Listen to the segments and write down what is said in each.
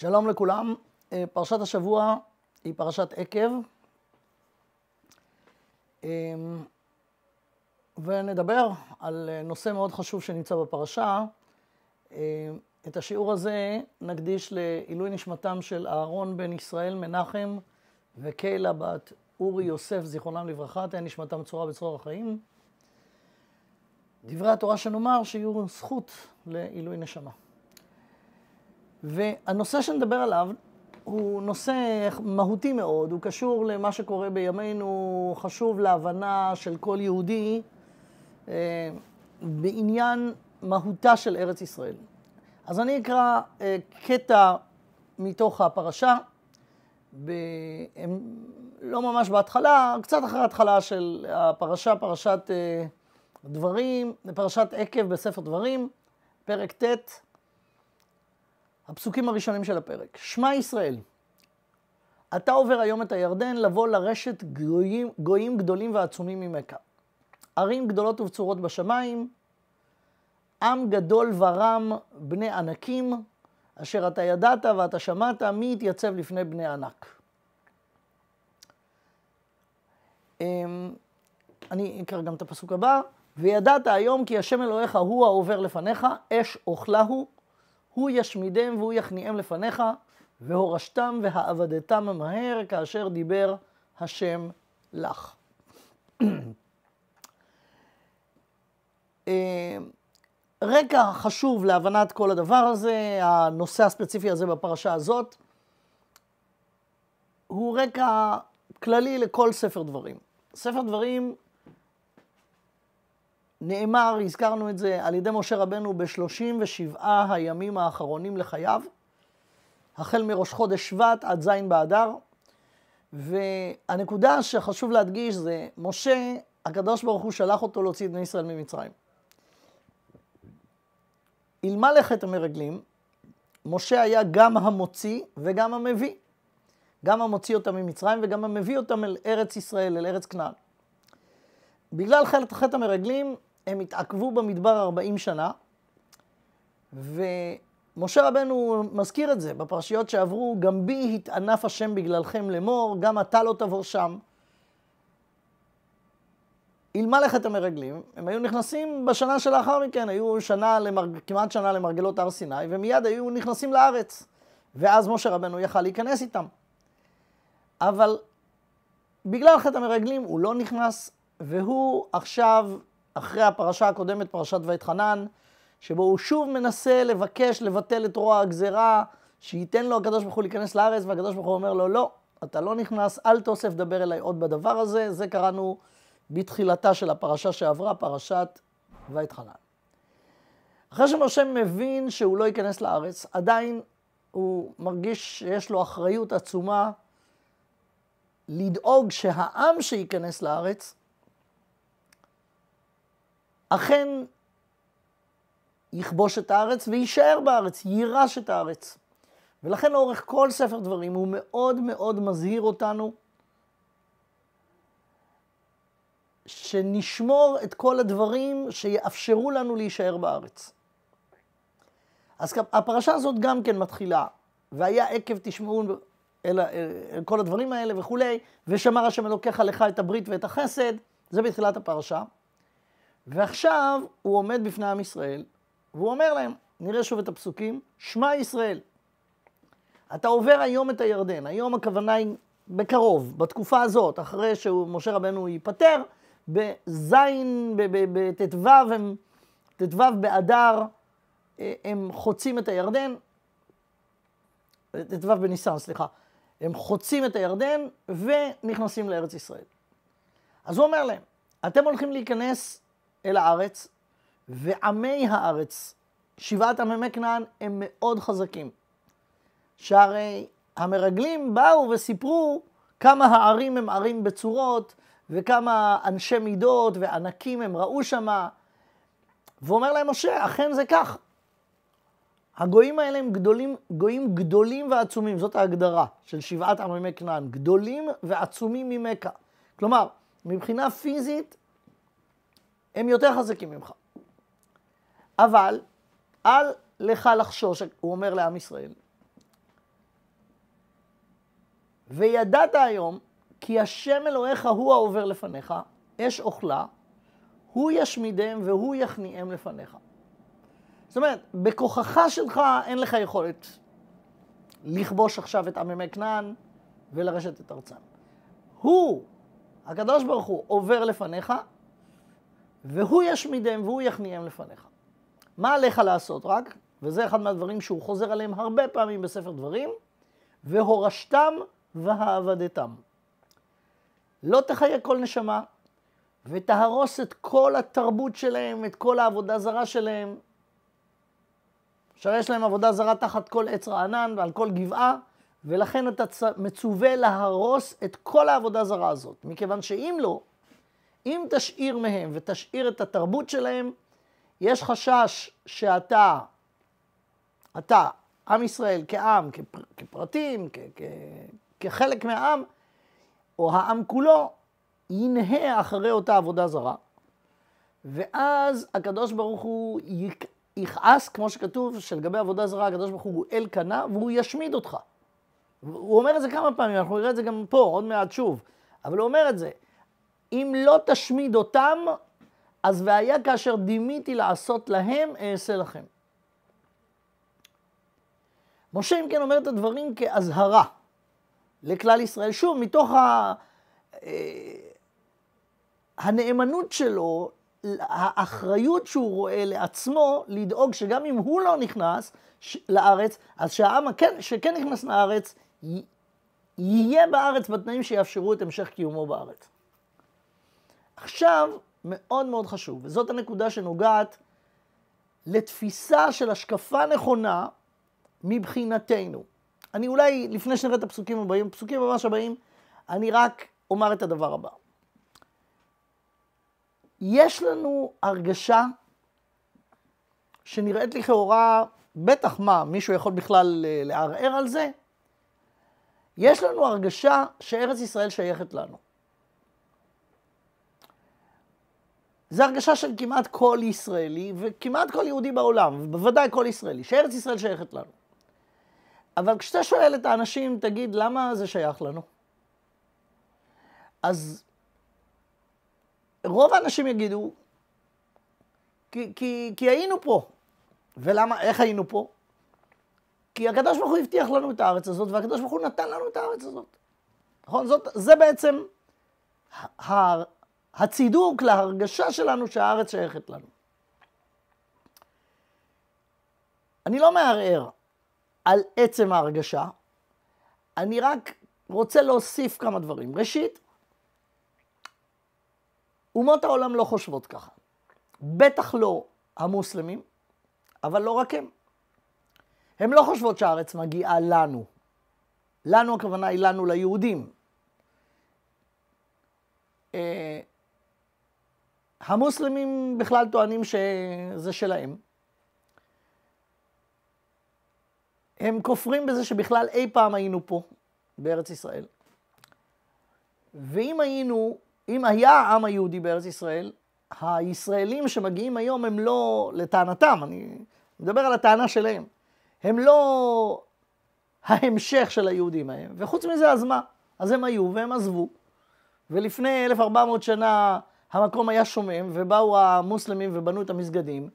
שלום לכולם. אה, פרשת השבוע היא פרשת עקב, אה, ונדבר על נושא מאוד חשוב שנמצא בפרשה. אה, את השיעור הזה נקדיש לעילוי נשמתם של אהרון בן ישראל מנחם וקיילה בת אורי יוסף, זיכרונם לברכה, תהיה נשמתם צורה בצרור החיים. דברי התורה שנאמר שיהיו זכות לעילוי נשמה. והנושא שנדבר עליו הוא נושא מהותי מאוד, הוא קשור למה שקורה בימינו, חשוב להבנה של כל יהודי אה, בעניין מהותה של ארץ ישראל. אז אני אקרא אה, קטע מתוך הפרשה, ב... לא ממש בהתחלה, קצת אחרי ההתחלה של הפרשה, פרשת אה, דברים, פרשת עקב בספר דברים, פרק ט', הפסוקים הראשונים של הפרק. שמע ישראל, אתה עובר היום את הירדן לבוא לרשת גויים, גויים גדולים ועצומים ממכה. ערים גדולות ובצורות בשמיים, עם גדול ורם, בני ענקים, אשר אתה ידעת ואתה שמעת, מי יתייצב לפני בני ענק. אמ, אני אקרא גם את הפסוק הבא. וידעת היום כי השם אלוהיך הוא העובר לפניך, אש אוכלה הוא. הוא ישמידם והוא יכניעם לפניך, והורשתם והעבדתם מהר, כאשר דיבר השם לך. אה, רקע חשוב להבנת כל הדבר הזה, הנושא הספציפי הזה בפרשה הזאת, הוא רקע כללי לכל ספר דברים. ספר דברים נאמר, הזכרנו את זה, על ידי משה רבנו ב-37 הימים האחרונים לחייו, החל מראש חודש שבט עד ז' באדר. והנקודה שחשוב להדגיש זה, משה, הקדוש ברוך הוא שלח אותו להוציא את בני ישראל ממצרים. אלמלך את המרגלים, משה היה גם המוציא וגם המביא. גם המוציא אותם ממצרים וגם המביא אותם אל ארץ ישראל, אל ארץ כנען. בגלל חטא המרגלים, הם התעכבו במדבר 40 שנה, ומשה רבנו מזכיר את זה בפרשיות שעברו, גם בי התענף השם בגללכם לאמור, גם אתה לא תבוא שם. אילמה לך את המרגלים, הם היו נכנסים בשנה שלאחר מכן, היו שנה, למרג... כמעט שנה למרגלות הר סיני, ומיד היו נכנסים לארץ. ואז משה רבנו יכל להיכנס איתם. אבל בגלל חטא המרגלים הוא לא נכנס, והוא עכשיו אחרי הפרשה הקודמת, פרשת ויתחנן, שבו הוא שוב מנסה לבקש לבטל את רוע הגזרה, שייתן לו הקדוש ברוך הוא להיכנס לארץ, והקדוש ברוך הוא אומר לו, לא, אתה לא נכנס, אל תוסף דבר אליי עוד בדבר הזה, זה קראנו בתחילתה של הפרשה שעברה, פרשת ויתחנן. אחרי שמשה מבין שהוא לא ייכנס לארץ, עדיין הוא מרגיש שיש לו אחריות עצומה לדאוג שהעם שייכנס לארץ, אכן יכבוש את הארץ ויישאר בארץ, יירש את הארץ. ולכן לאורך כל ספר דברים הוא מאוד מאוד מזהיר אותנו שנשמור את כל הדברים שיאפשרו לנו להישאר בארץ. אז הפרשה הזאת גם כן מתחילה, והיה עקב תשמעו אל, אל כל הדברים האלה וכולי, ושמר השם אלוקיך לך את הברית ואת החסד, זה בתחילת הפרשה. ועכשיו הוא עומד בפני עם ישראל, והוא אומר להם, נראה שוב את הפסוקים, שמע ישראל. אתה עובר היום את הירדן, היום הכוונה היא בקרוב, בתקופה הזאת, אחרי שמשה רבנו ייפטר, בזין, בט"ו, ט"ו באדר, אה, הם חוצים את הירדן, ט"ו בניסן, סליחה, הם חוצים את הירדן ונכנסים לארץ ישראל. אז הוא אומר להם, אתם הולכים להיכנס אל הארץ, ועמי הארץ, שבעת עממי כנען, הם מאוד חזקים. שהרי המרגלים באו וסיפרו כמה הערים הם ערים בצורות, וכמה אנשי מידות וענקים הם ראו שמה. ואומר להם משה, אכן זה כך. הגויים האלה הם גדולים, גויים גדולים ועצומים, זאת ההגדרה של שבעת עממי כנען, גדולים ועצומים ממכה. כלומר, מבחינה פיזית הם יותר חזקים ממך. אבל אל לך לחשוש, הוא אומר לעם ישראל. וידעת היום כי השם אלוהיך הוא העובר לפניך, אש אוכלה, הוא ישמידם והוא יכניעם לפניך. זאת אומרת, בכוחך שלך אין לך יכולת לכבוש עכשיו את עממי כנען ולרשת את ארצם. הוא, הקדוש ברוך הוא, עובר לפניך, והוא ישמידם והוא יכניעם לפניך. מה עליך לעשות רק? וזה אחד מהדברים שהוא חוזר עליהם הרבה פעמים בספר דברים, והורשתם והעבדתם. לא תחיה כל נשמה, ותהרוס את כל התרבות שלהם, את כל העבודה זרה שלהם. עכשיו יש להם עבודה זרה תחת כל עץ רענן ועל כל גבעה, ולכן אתה מצווה להרוס את כל העבודה זרה הזאת, מכיוון שאם לא, אם תשאיר מהם ותשאיר את התרבות שלהם, יש חשש שאתה, אתה, עם ישראל כעם, כפר, כפרטים, כ, כ, כחלק מהעם, או העם כולו, ינהה אחרי אותה עבודה זרה. ואז הקדוש ברוך הוא יכעס, כמו שכתוב, שלגבי עבודה זרה הקדוש ברוך הוא אל קנה, והוא ישמיד אותך. הוא אומר את זה כמה פעמים, אנחנו נראה את זה גם פה, עוד מעט שוב. אבל הוא אומר את זה, אם לא תשמיד אותם, אז והיה כאשר דימיתי לעשות להם, אעשה לכם. משה אם כן אומר את הדברים כאזהרה לכלל ישראל. שוב, מתוך ה... אה, הנאמנות שלו, האחריות שהוא רואה לעצמו, לדאוג שגם אם הוא לא נכנס לארץ, אז שהעם הכן, שכן נכנס לארץ, יהיה בארץ בתנאים שיאפשרו את המשך קיומו בארץ. עכשיו, מאוד מאוד חשוב, וזאת הנקודה שנוגעת לתפיסה של השקפה נכונה מבחינתנו. אני אולי, לפני שנראה את הפסוקים הבאים, פסוקים ממש הבאים, אני רק אומר את הדבר הבא. יש לנו הרגשה שנראית לכאורה, בטח מה, מישהו יכול בכלל אה, לערער על זה? יש לנו הרגשה שארץ ישראל שייכת לנו. זה הרגשה של כמעט כל ישראלי וכמעט כל יהודי בעולם, ובוודאי כל ישראלי, שארץ ישראל שייכת לנו. אבל כשאתה שואל את האנשים, תגיד, למה זה שייך לנו? אז רוב האנשים יגידו, כי, כי, כי היינו פה. ולמה, איך היינו פה? כי הקדוש ברוך הוא הבטיח לנו את הארץ הזאת, והקדוש ברוך הוא נתן לנו את הארץ הזאת. נכון? זאת, זה בעצם הצידוק להרגשה שלנו שהארץ שייכת לנו. אני לא מערער על עצם ההרגשה, אני רק רוצה להוסיף כמה דברים. ראשית, אומות העולם לא חושבות ככה. בטח לא המוסלמים, אבל לא רק הם. הם לא חושבות שהארץ מגיעה לנו. לנו הכוונה היא לנו ליהודים. אה, המוסלמים בכלל טוענים שזה שלהם. הם כופרים בזה שבכלל אי פעם היינו פה, בארץ ישראל. ואם היינו, אם היה העם היהודי בארץ ישראל, הישראלים שמגיעים היום הם לא, לטענתם, אני מדבר על הטענה שלהם, הם לא ההמשך של היהודים ההם, וחוץ מזה אז מה? אז הם היו והם עזבו, ולפני 1400 שנה המקום היה שומם, ובאו המוסלמים ובנו את המסגדים,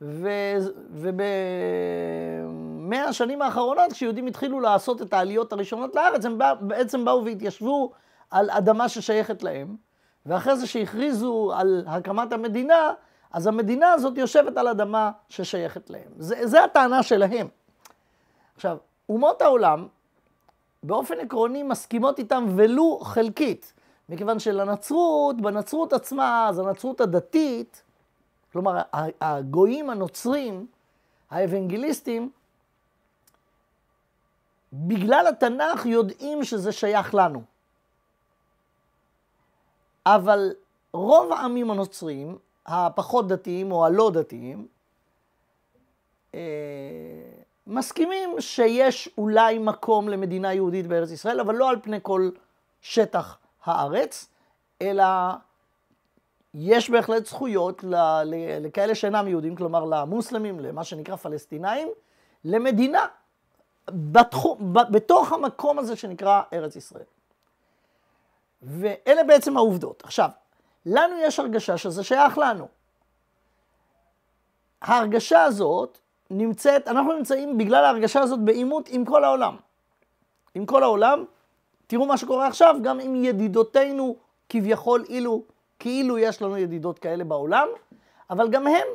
ו... ובמאה השנים האחרונות, כשיהודים התחילו לעשות את העליות הראשונות לארץ, הם בא... בעצם באו והתיישבו על אדמה ששייכת להם, ואחרי זה שהכריזו על הקמת המדינה, אז המדינה הזאת יושבת על אדמה ששייכת להם. זה, זה הטענה שלהם. עכשיו, אומות העולם באופן עקרוני מסכימות איתם ולו חלקית. מכיוון שלנצרות, בנצרות עצמה, אז הנצרות הדתית, כלומר הגויים הנוצרים, האבנגליסטים, בגלל התנ"ך יודעים שזה שייך לנו. אבל רוב העמים הנוצרים, הפחות דתיים או הלא דתיים, אה, מסכימים שיש אולי מקום למדינה יהודית בארץ ישראל, אבל לא על פני כל שטח הארץ, אלא יש בהחלט זכויות לכאלה שאינם יהודים, כלומר למוסלמים, למה שנקרא פלסטינאים, למדינה בתחום, בתוך המקום הזה שנקרא ארץ ישראל. ואלה בעצם העובדות. עכשיו, לנו יש הרגשה שזה שייך לנו. ההרגשה הזאת נמצאת, אנחנו נמצאים בגלל ההרגשה הזאת בעימות עם כל העולם. עם כל העולם, תראו מה שקורה עכשיו, גם עם ידידותינו כביכול, אילו, כאילו יש לנו ידידות כאלה בעולם, אבל גם הם,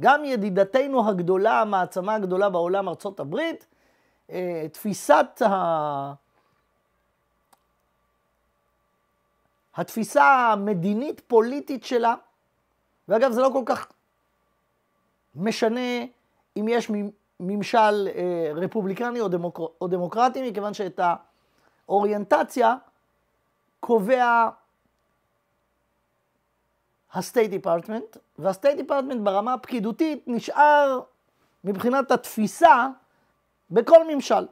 גם ידידתנו הגדולה, המעצמה הגדולה בעולם, ארצות הברית, אה, תפיסת ה... התפיסה המדינית-פוליטית שלה, ואגב, זה לא כל כך משנה אם יש ממשל אה, רפובליקני או, דמוקר... או דמוקרטי, מכיוון שאת ה... אוריינטציה קובע ה-State Department, וה-State Department ברמה הפקידותית נשאר מבחינת התפיסה בכל ממשל.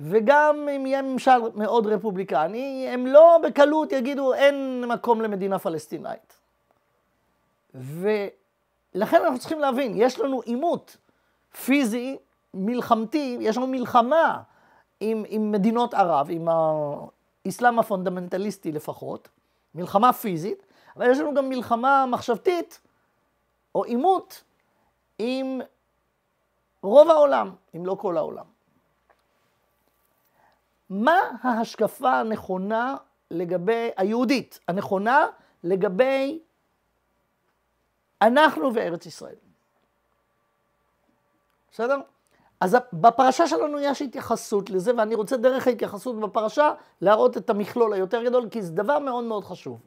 וגם אם יהיה ממשל מאוד רפובליקני, הם לא בקלות יגידו אין מקום למדינה פלסטינאית. ולכן אנחנו צריכים להבין, יש לנו עימות פיזי, מלחמתי, יש לנו מלחמה עם, עם מדינות ערב, עם האסלאם הפונדמנטליסטי לפחות, מלחמה פיזית, אבל יש לנו גם מלחמה מחשבתית או עימות עם רוב העולם, אם לא כל העולם. מה ההשקפה הנכונה לגבי, היהודית, הנכונה לגבי אנחנו וארץ ישראל? בסדר? אז בפרשה שלנו יש התייחסות לזה, ואני רוצה דרך ההתייחסות בפרשה להראות את המכלול היותר גדול, כי זה דבר מאוד מאוד חשוב.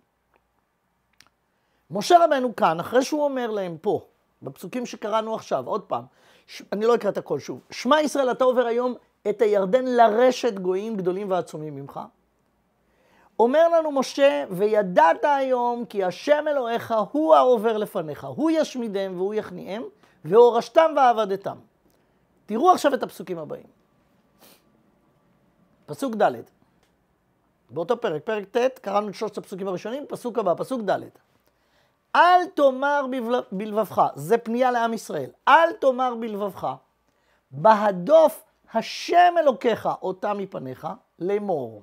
משה רבנו כאן, אחרי שהוא אומר להם פה, בפסוקים שקראנו עכשיו, עוד פעם, ש... אני לא אקרא את הכל שוב. שמע ישראל, אתה עובר היום את הירדן לרשת גויים גדולים ועצומים ממך. אומר לנו משה, וידעת היום כי השם אלוהיך הוא העובר לפניך, הוא ישמידם והוא יכניעם, והורשתם ועבדתם. תראו עכשיו את הפסוקים הבאים. פסוק ד', באותו פרק, פרק ט', קראנו את שלושת הפסוקים הראשונים, פסוק הבא, פסוק ד'. אל תאמר בלבבך, זה פנייה לעם ישראל, אל תאמר בלבבך, בהדוף השם אלוקיך אותה מפניך, לאמור.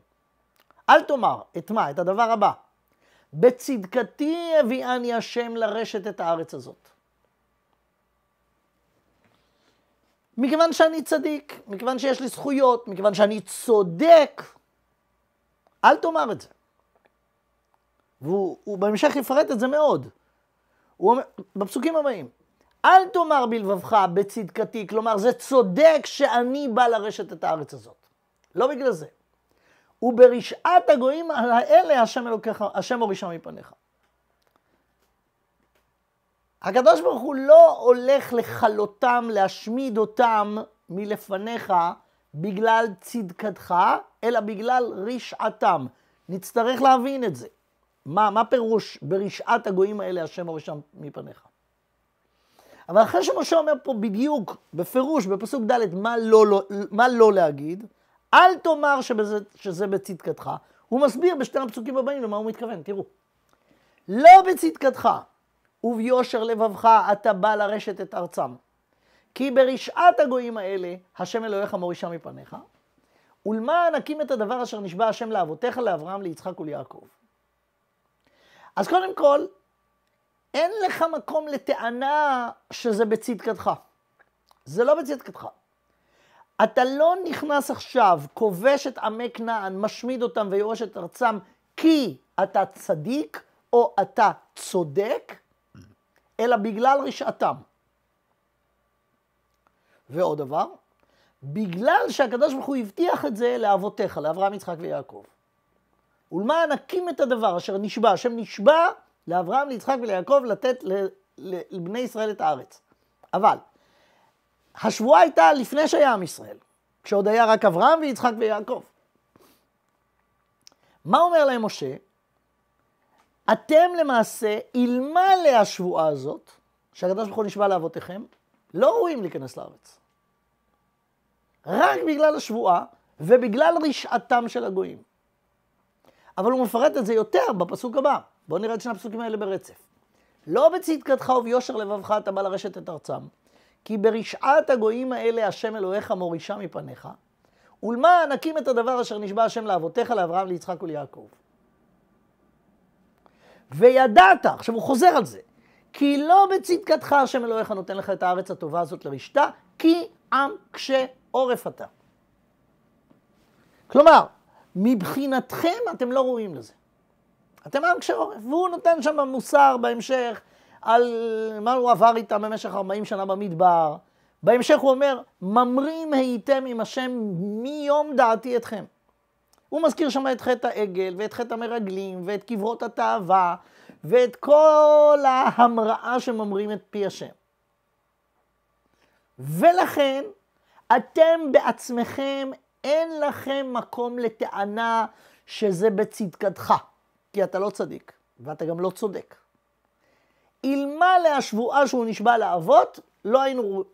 אל תאמר, את מה? את הדבר הבא. בצדקתי הביאני השם לרשת את הארץ הזאת. מכיוון שאני צדיק, מכיוון שיש לי זכויות, מכיוון שאני צודק, אל תאמר את זה. והוא בהמשך יפרט את זה מאוד. הוא אומר, בפסוקים הבאים, אל תאמר בלבבך בצדקתי, כלומר זה צודק שאני בא לרשת את הארץ הזאת. לא בגלל זה. וברשעת הגויים האלה השם, אלוקך, השם הורישם מפניך. הקדוש ברוך הוא לא הולך לכלותם, להשמיד אותם מלפניך בגלל צדקתך, אלא בגלל רשעתם. נצטרך להבין את זה. מה, מה פירוש ברשעת הגויים האלה השם הראשם מפניך? אבל אחרי שמשה אומר פה בדיוק, בפירוש, בפסוק ד', מה לא, לא, מה לא להגיד, אל תאמר שבזה, שזה בצדקתך. הוא מסביר בשתי הפסוקים הבאים למה הוא מתכוון, תראו. לא בצדקתך, וביושר לבבך אתה בא לרשת את ארצם. כי ברשעת הגויים האלה, השם אלוהיך מורישה מפניך. ולמען הקים את הדבר אשר נשבע השם לאבותיך, לאברהם, ליצחק וליעקב. אז קודם כל, אין לך מקום לטענה שזה בצדקתך. זה לא בצדקתך. אתה לא נכנס עכשיו, כובש את עמי כנען, משמיד אותם ויורש את ארצם, כי אתה צדיק או אתה צודק, אלא בגלל רשעתם. ועוד דבר, בגלל שהקדוש ברוך הוא הבטיח את זה לאבותיך, לאברהם, יצחק ויעקב. ולמה נקים את הדבר אשר נשבע, השם נשבע לאברהם, ליצחק וליעקב לתת לבני ישראל את הארץ. אבל, השבועה הייתה לפני שהיה עם ישראל, כשעוד היה רק אברהם ויצחק ויעקב. מה אומר להם משה? אתם למעשה, אלמלא השבועה הזאת, שהקדוש ברוך הוא נשבע לאבותיכם, לא ראויים להיכנס לארץ. רק בגלל השבועה ובגלל רשעתם של הגויים. אבל הוא מפרט את זה יותר בפסוק הבא. בואו נראה את שני הפסוקים האלה ברצף. לא בצדקתך וביושר לבבך אתה בא לרשת את ארצם, כי ברשעת הגויים האלה השם אלוהיך מורישה מפניך, ולמען הקים את הדבר אשר נשבע השם לאבותיך, לאברהם, ליצחק וליעקב. וידעת, עכשיו הוא חוזר על זה, כי לא בצדקתך השם אלוהיך נותן לך את הארץ הטובה הזאת לרשתה, כי עם קשה עורף אתה. כלומר, מבחינתכם אתם לא ראויים לזה. אתם עם קשה עורף, והוא נותן שם מוסר בהמשך על מה הוא עבר איתם במשך 40 שנה במדבר. בהמשך הוא אומר, ממרים הייתם עם השם מיום דעתי אתכם. הוא מזכיר שם את חטא העגל, ואת חטא המרגלים, ואת קברות התאווה, ואת כל ההמראה שממרים את פי השם. ולכן, אתם בעצמכם, אין לכם מקום לטענה שזה בצדקתך, כי אתה לא צדיק, ואתה גם לא צודק. אלמלא השבועה שהוא נשבע לאבות, לא היינו,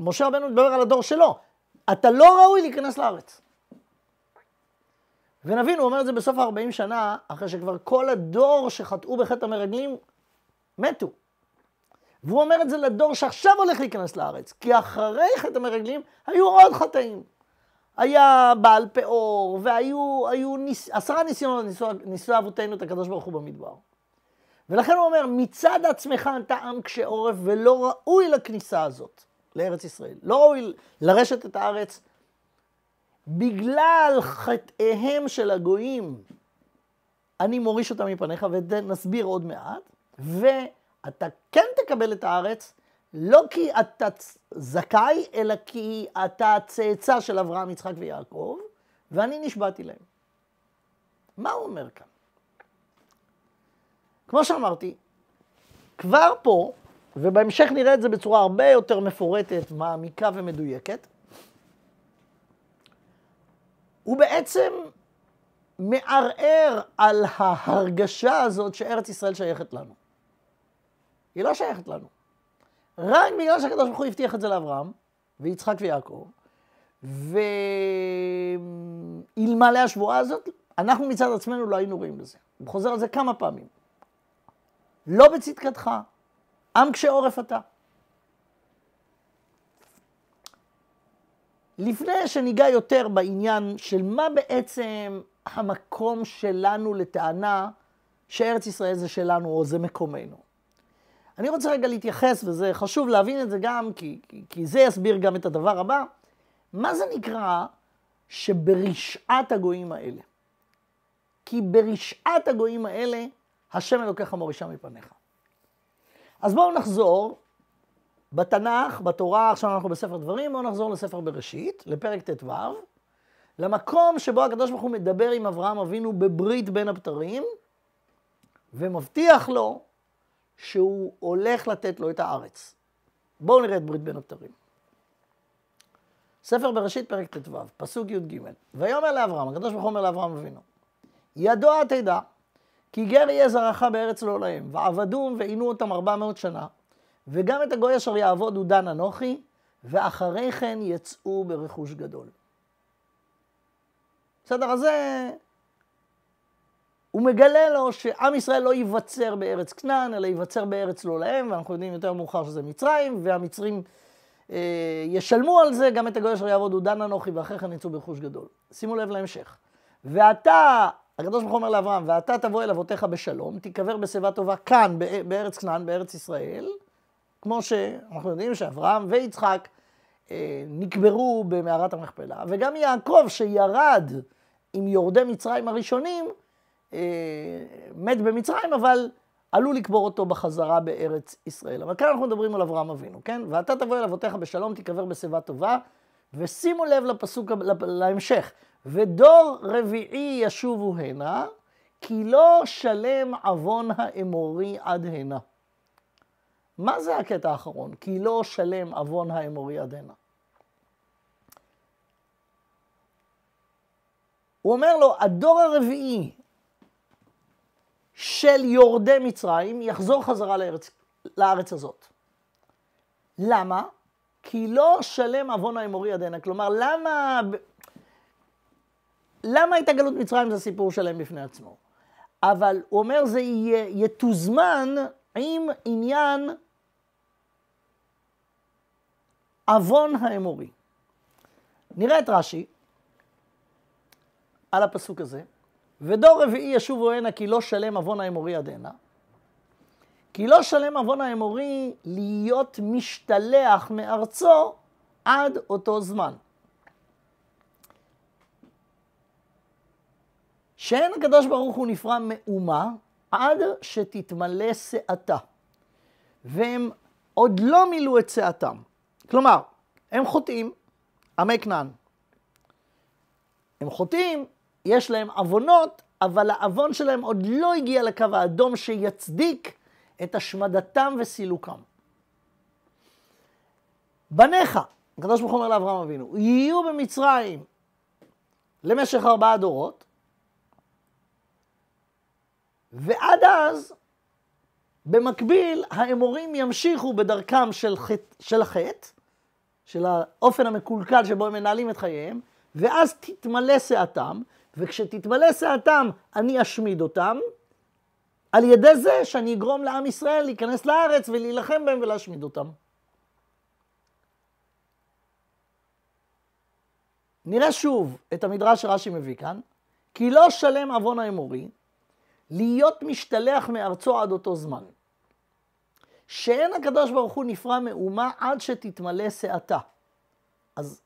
משה רבנו מדבר על הדור שלו, אתה לא ראוי להיכנס לארץ. ונבין, הוא אומר את זה בסוף ה-40 שנה, אחרי שכבר כל הדור שחטאו בחטא המרגלים, מתו. והוא אומר את זה לדור שעכשיו הולך להיכנס לארץ, כי אחרי חטא המרגלים היו עוד חטאים. היה בעל פאור, והיו היו ניס, עשרה ניסיונות ניסו אבותינו את הקדוש ברוך הוא במדבר. ולכן הוא אומר, מצד עצמך אתה עם קשה עורף ולא ראוי לכניסה הזאת לארץ ישראל. לא ראוי לרשת את הארץ בגלל חטאיהם של הגויים, אני מוריש אותם מפניך, ונסביר עוד מעט, ואתה כן תקבל את הארץ, לא כי אתה זכאי, אלא כי אתה צאצא של אברהם, יצחק ויעקב, ואני נשבעתי להם. מה הוא אומר כאן? כמו שאמרתי, כבר פה, ובהמשך נראה את זה בצורה הרבה יותר מפורטת, מעמיקה ומדויקת, הוא בעצם מערער על ההרגשה הזאת שארץ ישראל שייכת לנו. היא לא שייכת לנו. רק בגלל שהקדוש ברוך הוא הבטיח את זה לאברהם, ויצחק ויעקב, ואלמלא השבועה הזאת, אנחנו מצד עצמנו לא היינו רואים לזה. הוא חוזר על זה כמה פעמים. לא בצדקתך, עם קשה עורף אתה. לפני שניגע יותר בעניין של מה בעצם המקום שלנו לטענה שארץ ישראל זה שלנו או זה מקומנו. אני רוצה רגע להתייחס, וזה חשוב להבין את זה גם, כי, כי, כי זה יסביר גם את הדבר הבא, מה זה נקרא שברשעת הגויים האלה? כי ברשעת הגויים האלה, השם אלוקיך מורישה מפניך. אז בואו נחזור בתנ"ך, בתורה, עכשיו אנחנו בספר דברים, בואו נחזור לספר בראשית, לפרק ט"ו, למקום שבו הקדוש ברוך הוא מדבר עם אברהם אבינו בברית בין הבתרים, ומבטיח לו שהוא הולך לתת לו את הארץ. בואו נראה את ברית בין הבתרים. ספר בראשית, פרק ט"ו, פסוק י"ג: ויאמר לאברהם, הקדוש ברוך הוא אומר לאברהם אבינו, ידוע תדע, כי גר יהיה זרעך בארץ לא להם, ועבדום ועינו אותם ארבע מאות שנה, וגם את הגוי אשר יעבוד הוא דן אנוכי, ואחרי כן יצאו ברכוש גדול. בסדר? אז זה... הוא מגלה לו שעם ישראל לא ייווצר בארץ כנען, אלא ייווצר בארץ לא להם, ואנחנו יודעים יותר מאוחר שזה מצרים, והמצרים אה, ישלמו על זה גם את הגוי אשר יעבוד הוא דן אנוכי, ואחרי כן יצאו ברכוש גדול. שימו לב להמשך. ואתה, הקדוש ברוך אומר לאברהם, ואתה תבוא אל אבותיך בשלום, תיקבר בשיבה טובה כאן, בארץ כנען, בארץ ישראל, כמו שאנחנו יודעים שאברהם ויצחק אה, נקברו במערת המכפלה, וגם יעקב שירד עם יורדי מצרים הראשונים, אה, מת במצרים, אבל עלול לקבור אותו בחזרה בארץ ישראל. אבל כאן אנחנו מדברים על אברהם אבינו, כן? ואתה תבוא אל אבותיך בשלום, תיקבר בשיבה טובה. ושימו לב לפסוק, להמשך, ודור רביעי ישובו הנה, כי לא שלם עוון האמורי עד הנה. מה זה הקטע האחרון? כי לא שלם עוון האמורי עדנה. הוא אומר לו, הדור הרביעי של יורדי מצרים יחזור חזרה לארץ, לארץ הזאת. למה? כי לא שלם עוון האמורי עדנה. כלומר, למה... למה הייתה גלות מצרים זה סיפור שלם בפני עצמו? אבל הוא אומר זה יתוזמן עם עניין עוון האמורי. נראה את רש"י על הפסוק הזה, ודור רביעי ישובו הנה כי לא שלם עוון האמורי עד הנה. כי לא שלם עוון האמורי להיות משתלח מארצו עד אותו זמן. שאין הקדוש ברוך הוא נפרע מאומה עד שתתמלא שאת. והם עוד לא מילאו את שאתם. כלומר, הם חוטאים, עמי כנען. הם חוטאים, יש להם עוונות, אבל העוון שלהם עוד לא הגיע לקו האדום שיצדיק את השמדתם וסילוקם. בניך, הקדוש ברוך הוא אומר לאברהם אבינו, יהיו במצרים למשך ארבעה דורות, ועד אז, במקביל, האמורים ימשיכו בדרכם של, החטא, של האופן המקולקל שבו הם מנהלים את חייהם, ואז תתמלא סאתם, וכשתתמלא סאתם אני אשמיד אותם, על ידי זה שאני אגרום לעם ישראל להיכנס לארץ ולהילחם בהם ולהשמיד אותם. נראה שוב את המדרש שרש"י מביא כאן, כי לא שלם עוון האמורי להיות משתלח מארצו עד אותו זמן. שאין הקדוש ברוך הוא נפרע מאומה עד שתתמלא שאתה. אז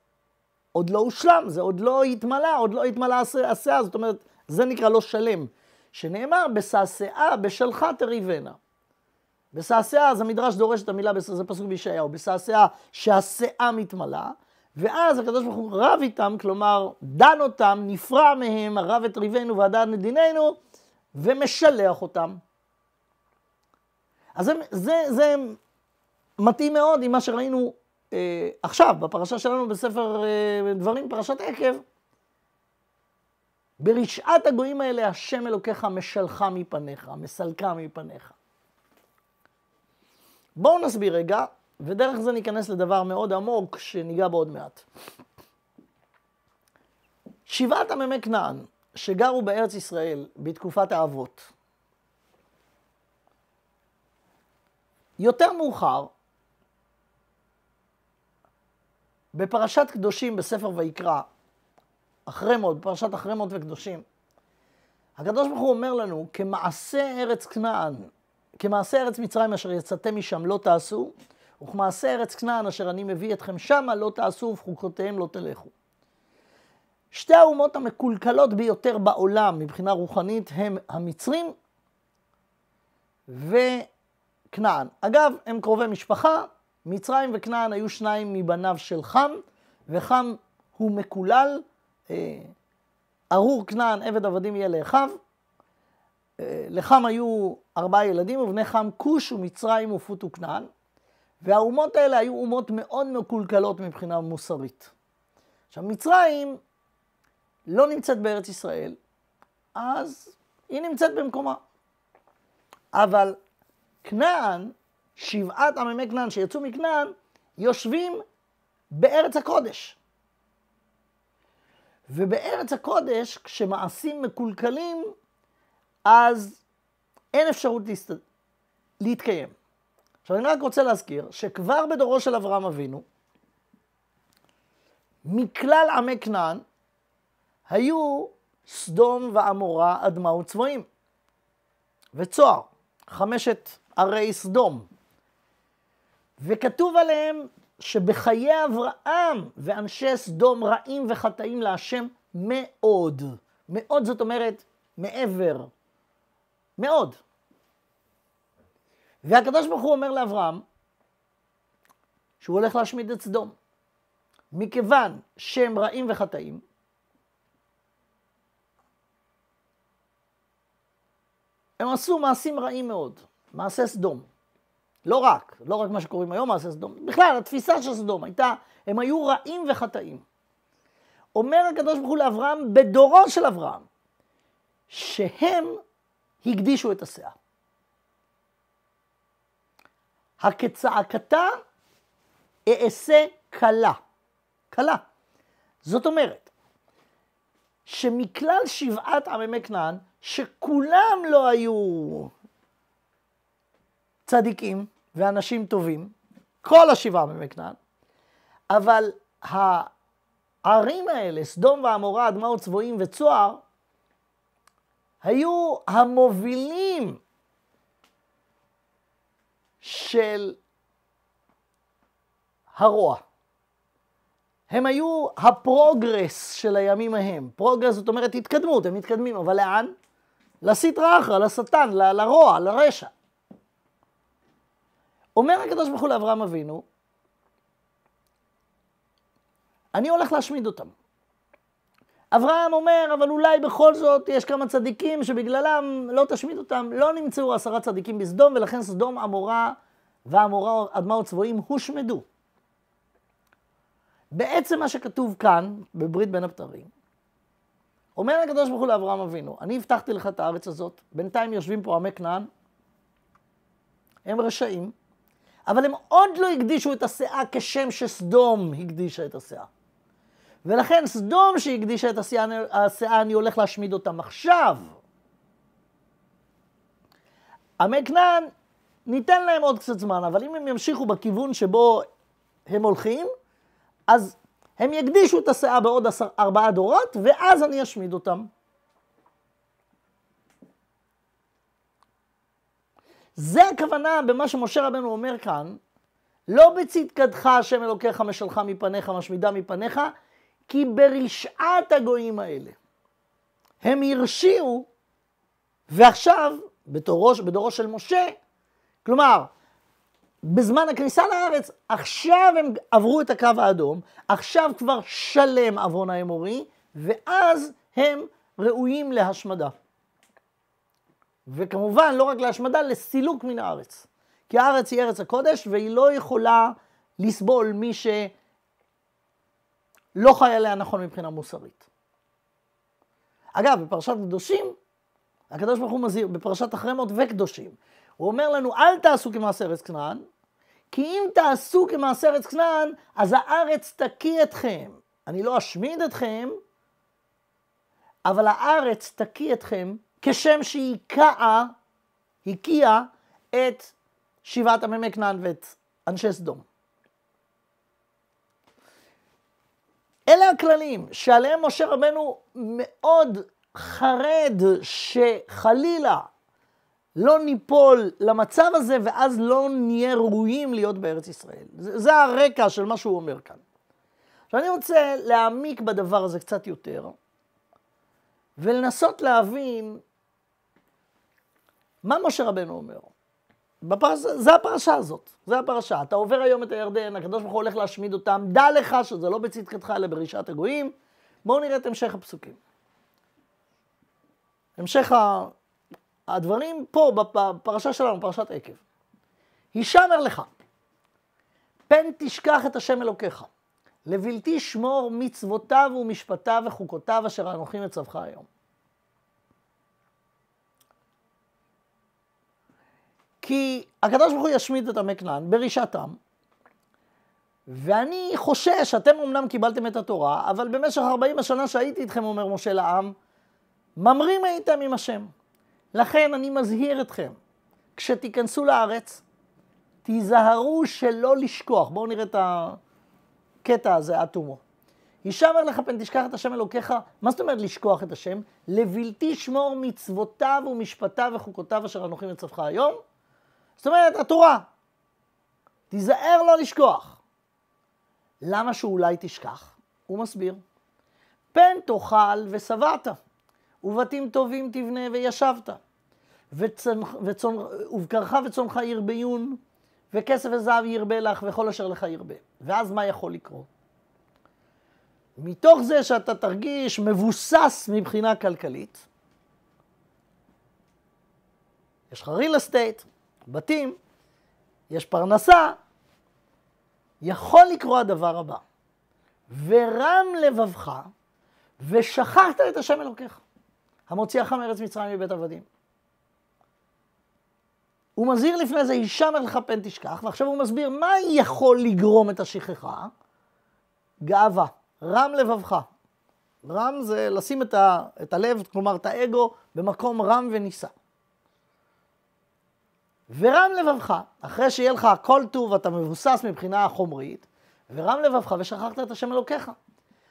עוד לא הושלם, זה עוד לא התמלא, עוד לא התמלא הסאה, זאת אומרת, זה נקרא לא שלם. שנאמר, בשעשעה בשלך תריבנה. בשעשעה, אז המדרש דורש את המילה, זה פסוק בישעיהו, בשעשעה שהשאה מתמלאה, ואז הקדוש ברוך הוא רב איתם, כלומר, דן אותם, נפרע מהם, הרב את ריבנו והדן את דיננו, ומשלח אותם. אז זה, זה, זה מתאים מאוד עם מה שראינו אה, עכשיו, בפרשה שלנו בספר אה, דברים, פרשת עקב. ברשעת הגויים האלה השם אלוקיך משלחה מפניך, מסלקה מפניך. בואו נסביר רגע, ודרך זה ניכנס לדבר מאוד עמוק שניגע בו עוד מעט. שבעת עממי כנען שגרו בארץ ישראל בתקופת האבות, יותר מאוחר, בפרשת קדושים בספר ויקרא, אחרי מות, בפרשת אחרי מות וקדושים, הקדוש ברוך הוא אומר לנו, כמעשה ארץ כנען, כמעשה ארץ מצרים אשר יצאתם משם לא תעשו, וכמעשה ארץ כנען אשר אני מביא אתכם שמה לא תעשו ובחוקותיהם לא תלכו. שתי האומות המקולקלות ביותר בעולם מבחינה רוחנית הם המצרים ו... כנען. אגב, הם קרובי משפחה, מצרים וכנען היו שניים מבניו של חם, וחם הוא מקולל, אה, ארור כנען עבד עבדים יהיה לאחיו. אה, לחם היו ארבעה ילדים, ובני חם כוש ומצרים ופוט וכנען, והאומות האלה היו אומות מאוד מקולקלות מבחינה מוסרית. עכשיו, מצרים לא נמצאת בארץ ישראל, אז היא נמצאת במקומה. אבל כנען, שבעת עממי כנען שיצאו מכנען, יושבים בארץ הקודש. ובארץ הקודש, כשמעשים מקולקלים, אז אין אפשרות להסת... להתקיים. עכשיו אני רק רוצה להזכיר שכבר בדורו של אברהם אבינו, מכלל עמי כנען היו סדום ועמורה, אדמה וצבועים. וצוהר, חמשת ערי סדום. וכתוב עליהם שבחיי אברהם ואנשי סדום רעים וחטאים להשם מאוד. מאוד זאת אומרת מעבר. מאוד. והקדוש ברוך הוא אומר לאברהם שהוא הולך להשמיד את סדום. מכיוון שהם רעים וחטאים, הם עשו מעשים רעים מאוד. מעשה סדום. לא רק, לא רק מה שקוראים היום מעשה סדום, בכלל התפיסה של סדום הייתה, הם היו רעים וחטאים. אומר הקדוש ברוך הוא לאברהם, בדורו של אברהם, שהם הקדישו את הסאה. הכצעקתה אעשה כלה. כלה. זאת אומרת, שמכלל שבעת עממי כנען, שכולם לא היו צדיקים ואנשים טובים, כל השבעה ממקנען, אבל הערים האלה, סדום ועמורה, אדמה וצבועים וצוהר, היו המובילים של הרוע. הם היו הפרוגרס של הימים ההם. פרוגרס זאת אומרת התקדמות, הם מתקדמים, אבל לאן? לסטרא אחרא, לשטן, לרוע, לרשע. אומר הקדוש ברוך הוא לאברהם אבינו, אני הולך להשמיד אותם. אברהם אומר, אבל אולי בכל זאת יש כמה צדיקים שבגללם לא תשמיד אותם. לא נמצאו עשרה צדיקים בסדום, ולכן סדום, עמורה ועמורה, אדמה וצבועים הושמדו. בעצם מה שכתוב כאן, בברית בין הבתרים, אומר הקדוש ברוך הוא לאברהם אבינו, אני הבטחתי לך את הארץ הזאת, בינתיים יושבים פה עמי כנען, הם רשעים, אבל הם עוד לא הקדישו את הסאה כשם שסדום הקדישה את הסאה. ולכן סדום שהקדישה את הסאה, אני הולך להשמיד אותם עכשיו. עמי כנען, ניתן להם עוד קצת זמן, אבל אם הם ימשיכו בכיוון שבו הם הולכים, אז הם יקדישו את הסאה בעוד ארבעה דורות, ואז אני אשמיד אותם. זה הכוונה במה שמשה רבנו אומר כאן, לא בצדקתך השם אלוקיך משלך מפניך משמידה מפניך, כי ברשעת הגויים האלה. הם הרשיעו, ועכשיו, בתורו, בדורו של משה, כלומר, בזמן הכניסה לארץ, עכשיו הם עברו את הקו האדום, עכשיו כבר שלם עוון האמורי, ואז הם ראויים להשמדה. וכמובן, לא רק להשמדה, לסילוק מן הארץ. כי הארץ היא ארץ הקודש, והיא לא יכולה לסבול מי שלא חי עליה נכון מבחינה מוסרית. אגב, בפרשת קדושים, הקדוש ברוך הוא מזהיר, בפרשת החרמות וקדושים, הוא אומר לנו, אל תעשו כמעשה ארץ כנען, כי אם תעשו כמעשה ארץ כנען, אז הארץ תקיא אתכם. אני לא אשמיד אתכם, אבל הארץ תקיא אתכם כשם שהיקעה, הקיאה את שבעת עמי מקנן ואת אנשי סדום. אלה הכללים שעליהם משה רבנו מאוד חרד שחלילה לא ניפול למצב הזה ואז לא נהיה ראויים להיות בארץ ישראל. זה, זה הרקע של מה שהוא אומר כאן. עכשיו אני רוצה להעמיק בדבר הזה קצת יותר ולנסות להבין מה משה רבנו אומר? בפרש... זה הפרשה הזאת, זה הפרשה. אתה עובר היום את הירדן, הקדוש ברוך הוא הולך להשמיד אותם, דע לך שזה לא בצדקתך אלא ברשעת הגויים. בואו נראה את המשך הפסוקים. המשך הדברים פה בפרשה שלנו, פרשת עקב. הישמר לך, פן תשכח את השם אלוקיך, לבלתי שמור מצוותיו ומשפטיו וחוקותיו אשר אנוכי מצווך היום. כי הקדוש ברוך הוא ישמיד את עמי כנען ברישתם, ואני חושש, אתם אמנם קיבלתם את התורה, אבל במשך 40 השנה שהייתי איתכם, אומר משה לעם, ממרים הייתם עם השם. לכן אני מזהיר אתכם, כשתיכנסו לארץ, תיזהרו שלא לשכוח. בואו נראה את הקטע הזה עד תומו. הישמר לך פן תשכח את השם אלוקיך, מה זאת אומרת לשכוח את השם? לבלתי שמור מצוותיו ומשפטיו וחוקותיו אשר אנוכי מצווך היום, זאת אומרת, התורה. תיזהר לא לשכוח. למה שאולי תשכח? הוא מסביר. פן תאכל ושבעת, ובתים טובים תבנה וישבת, וצנח, וצונ, ובקרך וצונך ירביון, וכסף וזהב ירבה לך, וכל אשר לך ירבה. ואז מה יכול לקרות? מתוך זה שאתה תרגיש מבוסס מבחינה כלכלית, יש לך real estate, בתים, יש פרנסה, יכול לקרוא הדבר הבא, ורם לבבך, ושכחת את השם אלוקיך, המוציאך מארץ מצרים מבית עבדים. הוא מזהיר לפני זה, אישה מלך פן תשכח, ועכשיו הוא מסביר מה יכול לגרום את השכחה? גאווה, רם לבבך. רם זה לשים את, ה, את הלב, כלומר את האגו, במקום רם ונישא. ורם לבבך, אחרי שיהיה לך הכל טוב ואתה מבוסס מבחינה חומרית, ורם לבבך ושכחת את השם אלוקיך,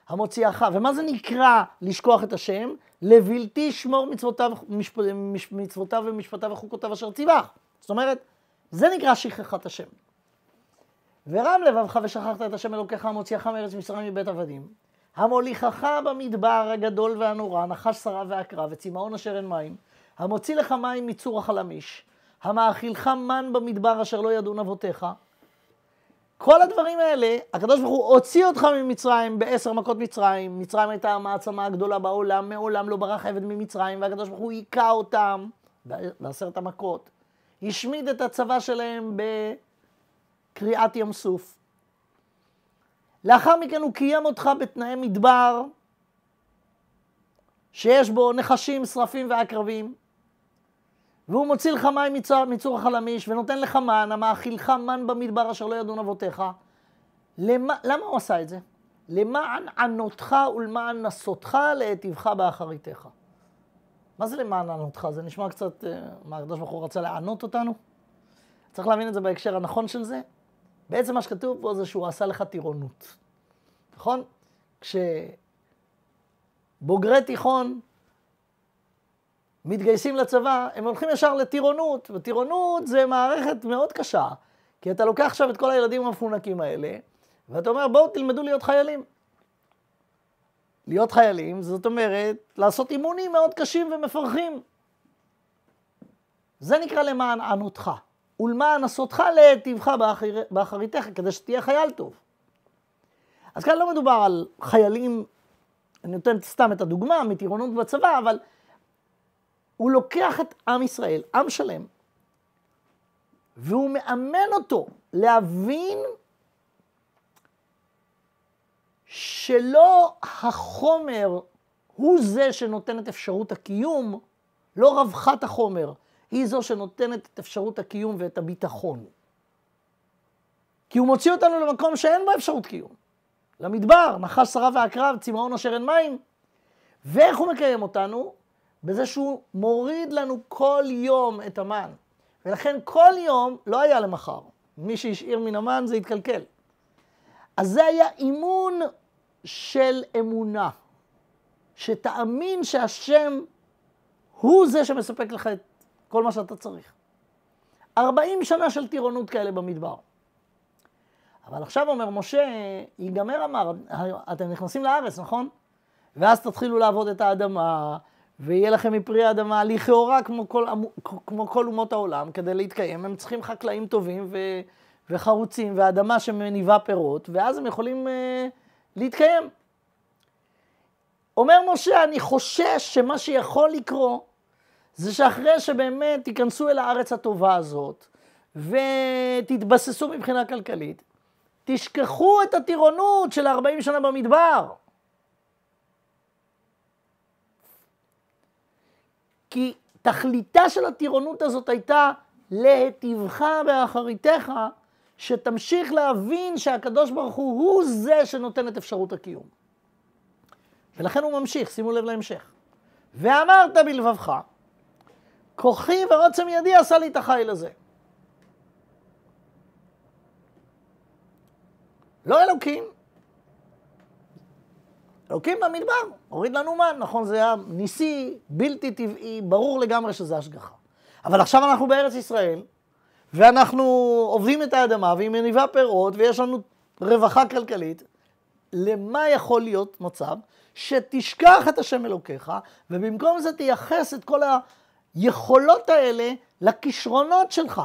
המוציאך. ומה זה נקרא לשכוח את השם? לבלתי שמור מצוותיו, משפ... מש... מצוותיו ומשפטיו וחוקותיו אשר ציווח. זאת אומרת, זה נקרא שכחת השם. ורם לבבך ושכחת את השם אלוקיך המוציאך מארץ מצרים מבית עבדים. המוליכך במדבר הגדול והנורא, נחש שרה ועקרה, וצמאון אשר אין מים, המוציא לך מים מצור החלמיש, המאכילך מן במדבר אשר לא ידעון אבותיך. כל הדברים האלה, הקדוש ברוך הוא הוציא אותך ממצרים בעשר מכות מצרים. מצרים הייתה המעצמה הגדולה בעולם, מעולם לא ברח עבד ממצרים, והקדוש ברוך הוא היכה אותם בעשרת המכות. השמיד את הצבא שלהם בקריעת ים סוף. לאחר מכן הוא קיים אותך בתנאי מדבר, שיש בו נחשים, שרפים ועקרבים. והוא מוציא לך מים מצור, מצור החלמיש, ונותן לך מן, המאכילך מן במדבר אשר לא ידון אבותיך. למה, למה הוא עשה את זה? למען ענותך ולמען נסותך להיטיבך באחריתך. מה זה למען ענותך? זה נשמע קצת, אה, מה, הקדוש ברוך הוא רצה לענות אותנו? צריך להבין את זה בהקשר הנכון של זה. בעצם מה שכתוב פה זה שהוא עשה לך טירונות, נכון? כשבוגרי תיכון מתגייסים לצבא, הם הולכים ישר לטירונות, וטירונות זה מערכת מאוד קשה, כי אתה לוקח עכשיו את כל הילדים המפונקים האלה, ואתה אומר, בואו תלמדו להיות חיילים. להיות חיילים, זאת אומרת, לעשות אימונים מאוד קשים ומפרכים. זה נקרא למען ענותך, ולמען עשותך לטיבך באחר... באחריתך, כדי שתהיה חייל טוב. אז כאן לא מדובר על חיילים, אני נותן סתם את הדוגמה מטירונות בצבא, אבל הוא לוקח את עם ישראל, עם שלם, והוא מאמן אותו להבין שלא החומר הוא זה שנותן את אפשרות הקיום, לא רווחת החומר, היא זו שנותנת את אפשרות הקיום ואת הביטחון. כי הוא מוציא אותנו למקום שאין בו אפשרות קיום. למדבר, נחש שרה והקרב, צמאון אשר אין מים. ואיך הוא מקיים אותנו? בזה שהוא מוריד לנו כל יום את המן. ולכן כל יום לא היה למחר. מי שהשאיר מן המן זה התקלקל. אז זה היה אימון של אמונה. שתאמין שהשם הוא זה שמספק לך את כל מה שאתה צריך. 40 שנה של טירונות כאלה במדבר. אבל עכשיו אומר משה, ייגמר המר, אתם נכנסים לארץ, נכון? ואז תתחילו לעבוד את האדמה, ויהיה לכם מפרי האדמה לכאורה כמו כמו כל אומות העולם, כדי להתקיים, הם צריכים חקלאים טובים ו, וחרוצים, ואדמה שמניבה פירות, ואז הם יכולים אה, להתקיים. אומר משה, אני חושש שמה שיכול לקרות, זה שאחרי שבאמת תיכנסו אל הארץ הטובה הזאת, ותתבססו מבחינה כלכלית, תשכחו את הטירונות של 40 שנה במדבר. כי תכליתה של הטירונות הזאת הייתה להיטיבך באחריתך, שתמשיך להבין שהקדוש ברוך הוא הוא זה שנותן את אפשרות הקיום. ולכן הוא ממשיך, שימו לב להמשך. ואמרת בלבבך, כוחי ועוצם ידי עשה לי את החיל הזה. לא אלוקים, אלוקים במדבר, הוריד לנו מן, נכון, זה היה ניסי, בלתי טבעי, ברור לגמרי שזה השגחה. אבל עכשיו אנחנו בארץ ישראל, ואנחנו עובדים את האדמה, והיא מניבה פירות, ויש לנו רווחה כלכלית. למה יכול להיות מצב שתשכח את השם אלוקיך, ובמקום זה תייחס את כל היכולות האלה לכישרונות שלך,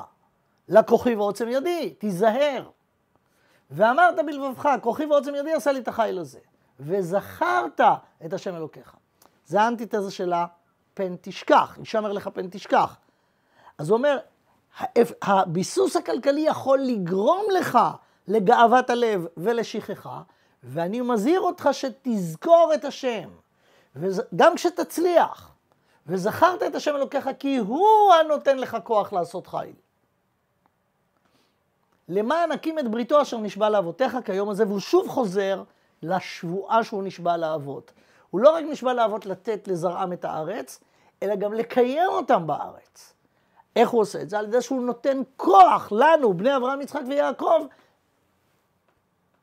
לכוכי ועוצם ידי, תיזהר. ואמרת בלבבך, כוכי ועוצם ידי עשה לי את החיל הזה. וזכרת את השם אלוקיך. זה האנטיתזה של הפן תשכח, הישמר לך פן תשכח. אז הוא אומר, הביסוס הכלכלי יכול לגרום לך לגאוות הלב ולשכחה, ואני מזהיר אותך שתזכור את השם, גם כשתצליח, וזכרת את השם אלוקיך כי הוא הנותן לך כוח לעשות חיל. למען הקים את בריתו אשר נשבע לאבותיך כיום הזה, והוא שוב חוזר לשבועה שהוא נשבע לאבות. הוא לא רק נשבע לאבות לתת לזרעם את הארץ, אלא גם לקיים אותם בארץ. איך הוא עושה את זה? על ידי שהוא נותן כוח לנו, בני אברהם, יצחק ויעקב,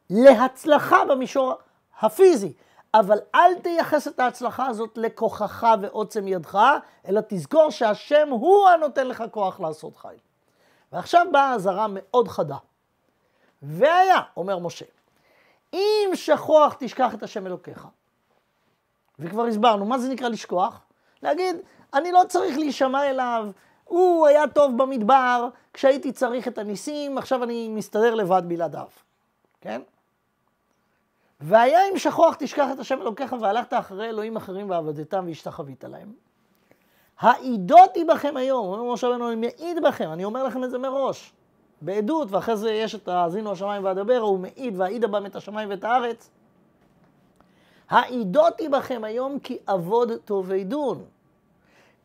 להצלחה במישור הפיזי. אבל אל תייחס את ההצלחה הזאת לכוחך ועוצם ידך, אלא תזכור שהשם הוא הנותן לך כוח לעשות חיים. ועכשיו באה אזהרה מאוד חדה. והיה, אומר משה, אם שכוח תשכח את השם אלוקיך. וכבר הסברנו, מה זה נקרא לשכוח? להגיד, אני לא צריך להישמע אליו, הוא היה טוב במדבר, כשהייתי צריך את הניסים, עכשיו אני מסתדר לבד בלעדיו, כן? והיה אם שכוח תשכח את השם אלוקיך והלכת אחרי אלוהים אחרים ועבדתם והשתחווית להם. העידותי בכם היום, אומר משה רבנו, אני מעיד בכם, אני אומר לכם את זה מראש. בעדות, ואחרי זה יש את האזינו השמיים ואדבר, הוא מעיד, והעידה בם את השמיים ואת הארץ. העידותי בכם היום כי אבוד טוב עדון.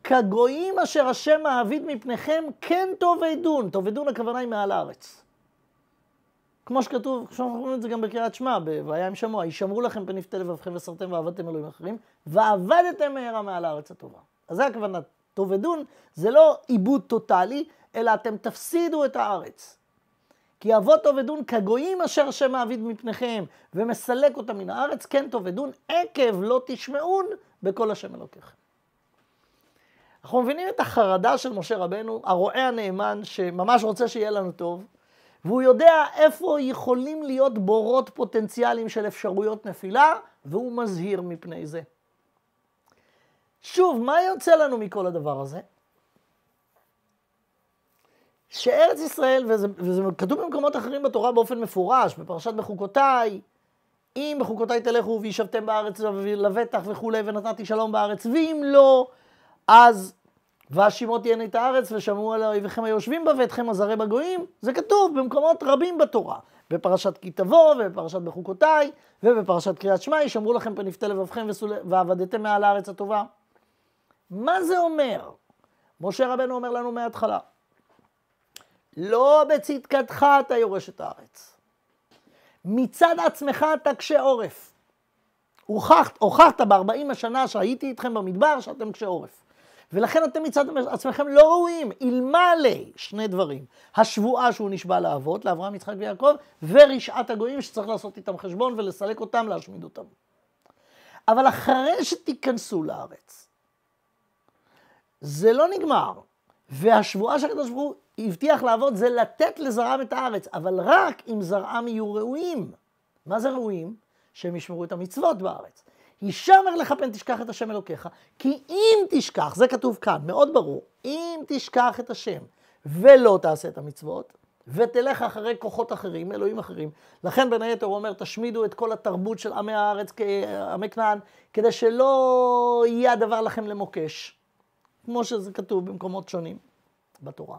כגויים אשר השם מעביד מפניכם, כן טוב עדון. טוב עדון הכוונה היא מעל הארץ. כמו שכתוב, כמו שאנחנו אומרים את זה גם בקריאת שמע, ב"והיה עם שמוע", הישמרו לכם פן יפתה לבבכם וסרתם ועבדתם אלוהים אחרים, ועבדתם מהרה מעל הארץ הטובה. אז זה הכוונה, טוב עדון, זה לא עיבוד טוטאלי, אלא אתם תפסידו את הארץ. כי אבות אובדון כגויים אשר השם מעביד מפניכם, ומסלק אותם מן הארץ, כן תאבדון, עקב לא תשמעון בכל השם אלוקיכם. אנחנו מבינים את החרדה של משה רבנו, הרועה הנאמן, שממש רוצה שיהיה לנו טוב, והוא יודע איפה יכולים להיות בורות פוטנציאליים של אפשרויות נפילה, והוא מזהיר מפני זה. שוב, מה יוצא לנו מכל הדבר הזה? שארץ ישראל, וזה, וזה כתוב במקומות אחרים בתורה באופן מפורש, בפרשת בחוקותיי, אם בחוקותיי תלכו וישבתם בארץ לבטח וכולי, ונתתי שלום בארץ, ואם לא, אז והשימות תהיינה את הארץ, ושמעו על אויביכם היושבים בה, ואתכם עזרי בגויים. זה כתוב במקומות רבים בתורה. בפרשת כי תבוא, ובפרשת בחוקותיי, ובפרשת קריאת שמע, ישמרו לכם פן יפתה לבבכם וסול... ועבדתם מעל הארץ הטובה. מה זה אומר? משה רבנו אומר לנו מההתחלה, לא בצדקתך אתה יורש את הארץ. מצד עצמך אתה קשה עורף. הוכחת, הוכחת בארבעים השנה שהייתי איתכם במדבר שאתם קשה עורף. ולכן אתם מצד עצמכם לא ראויים. אלמלא שני דברים, השבועה שהוא נשבע לאבות, לאברהם, יצחק ויעקב, ורשעת הגויים שצריך לעשות איתם חשבון ולסלק אותם, להשמיד אותם. אבל אחרי שתיכנסו לארץ, זה לא נגמר. והשבועה של הקדוש ברוך הוא הבטיח לעבוד זה לתת לזרעם את הארץ, אבל רק אם זרעם יהיו ראויים. מה זה ראויים? שהם ישמרו את המצוות בארץ. הישמר לך פן תשכח את השם אלוקיך, כי אם תשכח, זה כתוב כאן, מאוד ברור, אם תשכח את השם ולא תעשה את המצוות, ותלך אחרי כוחות אחרים, אלוהים אחרים. לכן בין היתר הוא אומר, תשמידו את כל התרבות של עמי הארץ, עמי כנען, כדי שלא יהיה הדבר לכם למוקש, כמו שזה כתוב במקומות שונים בתורה.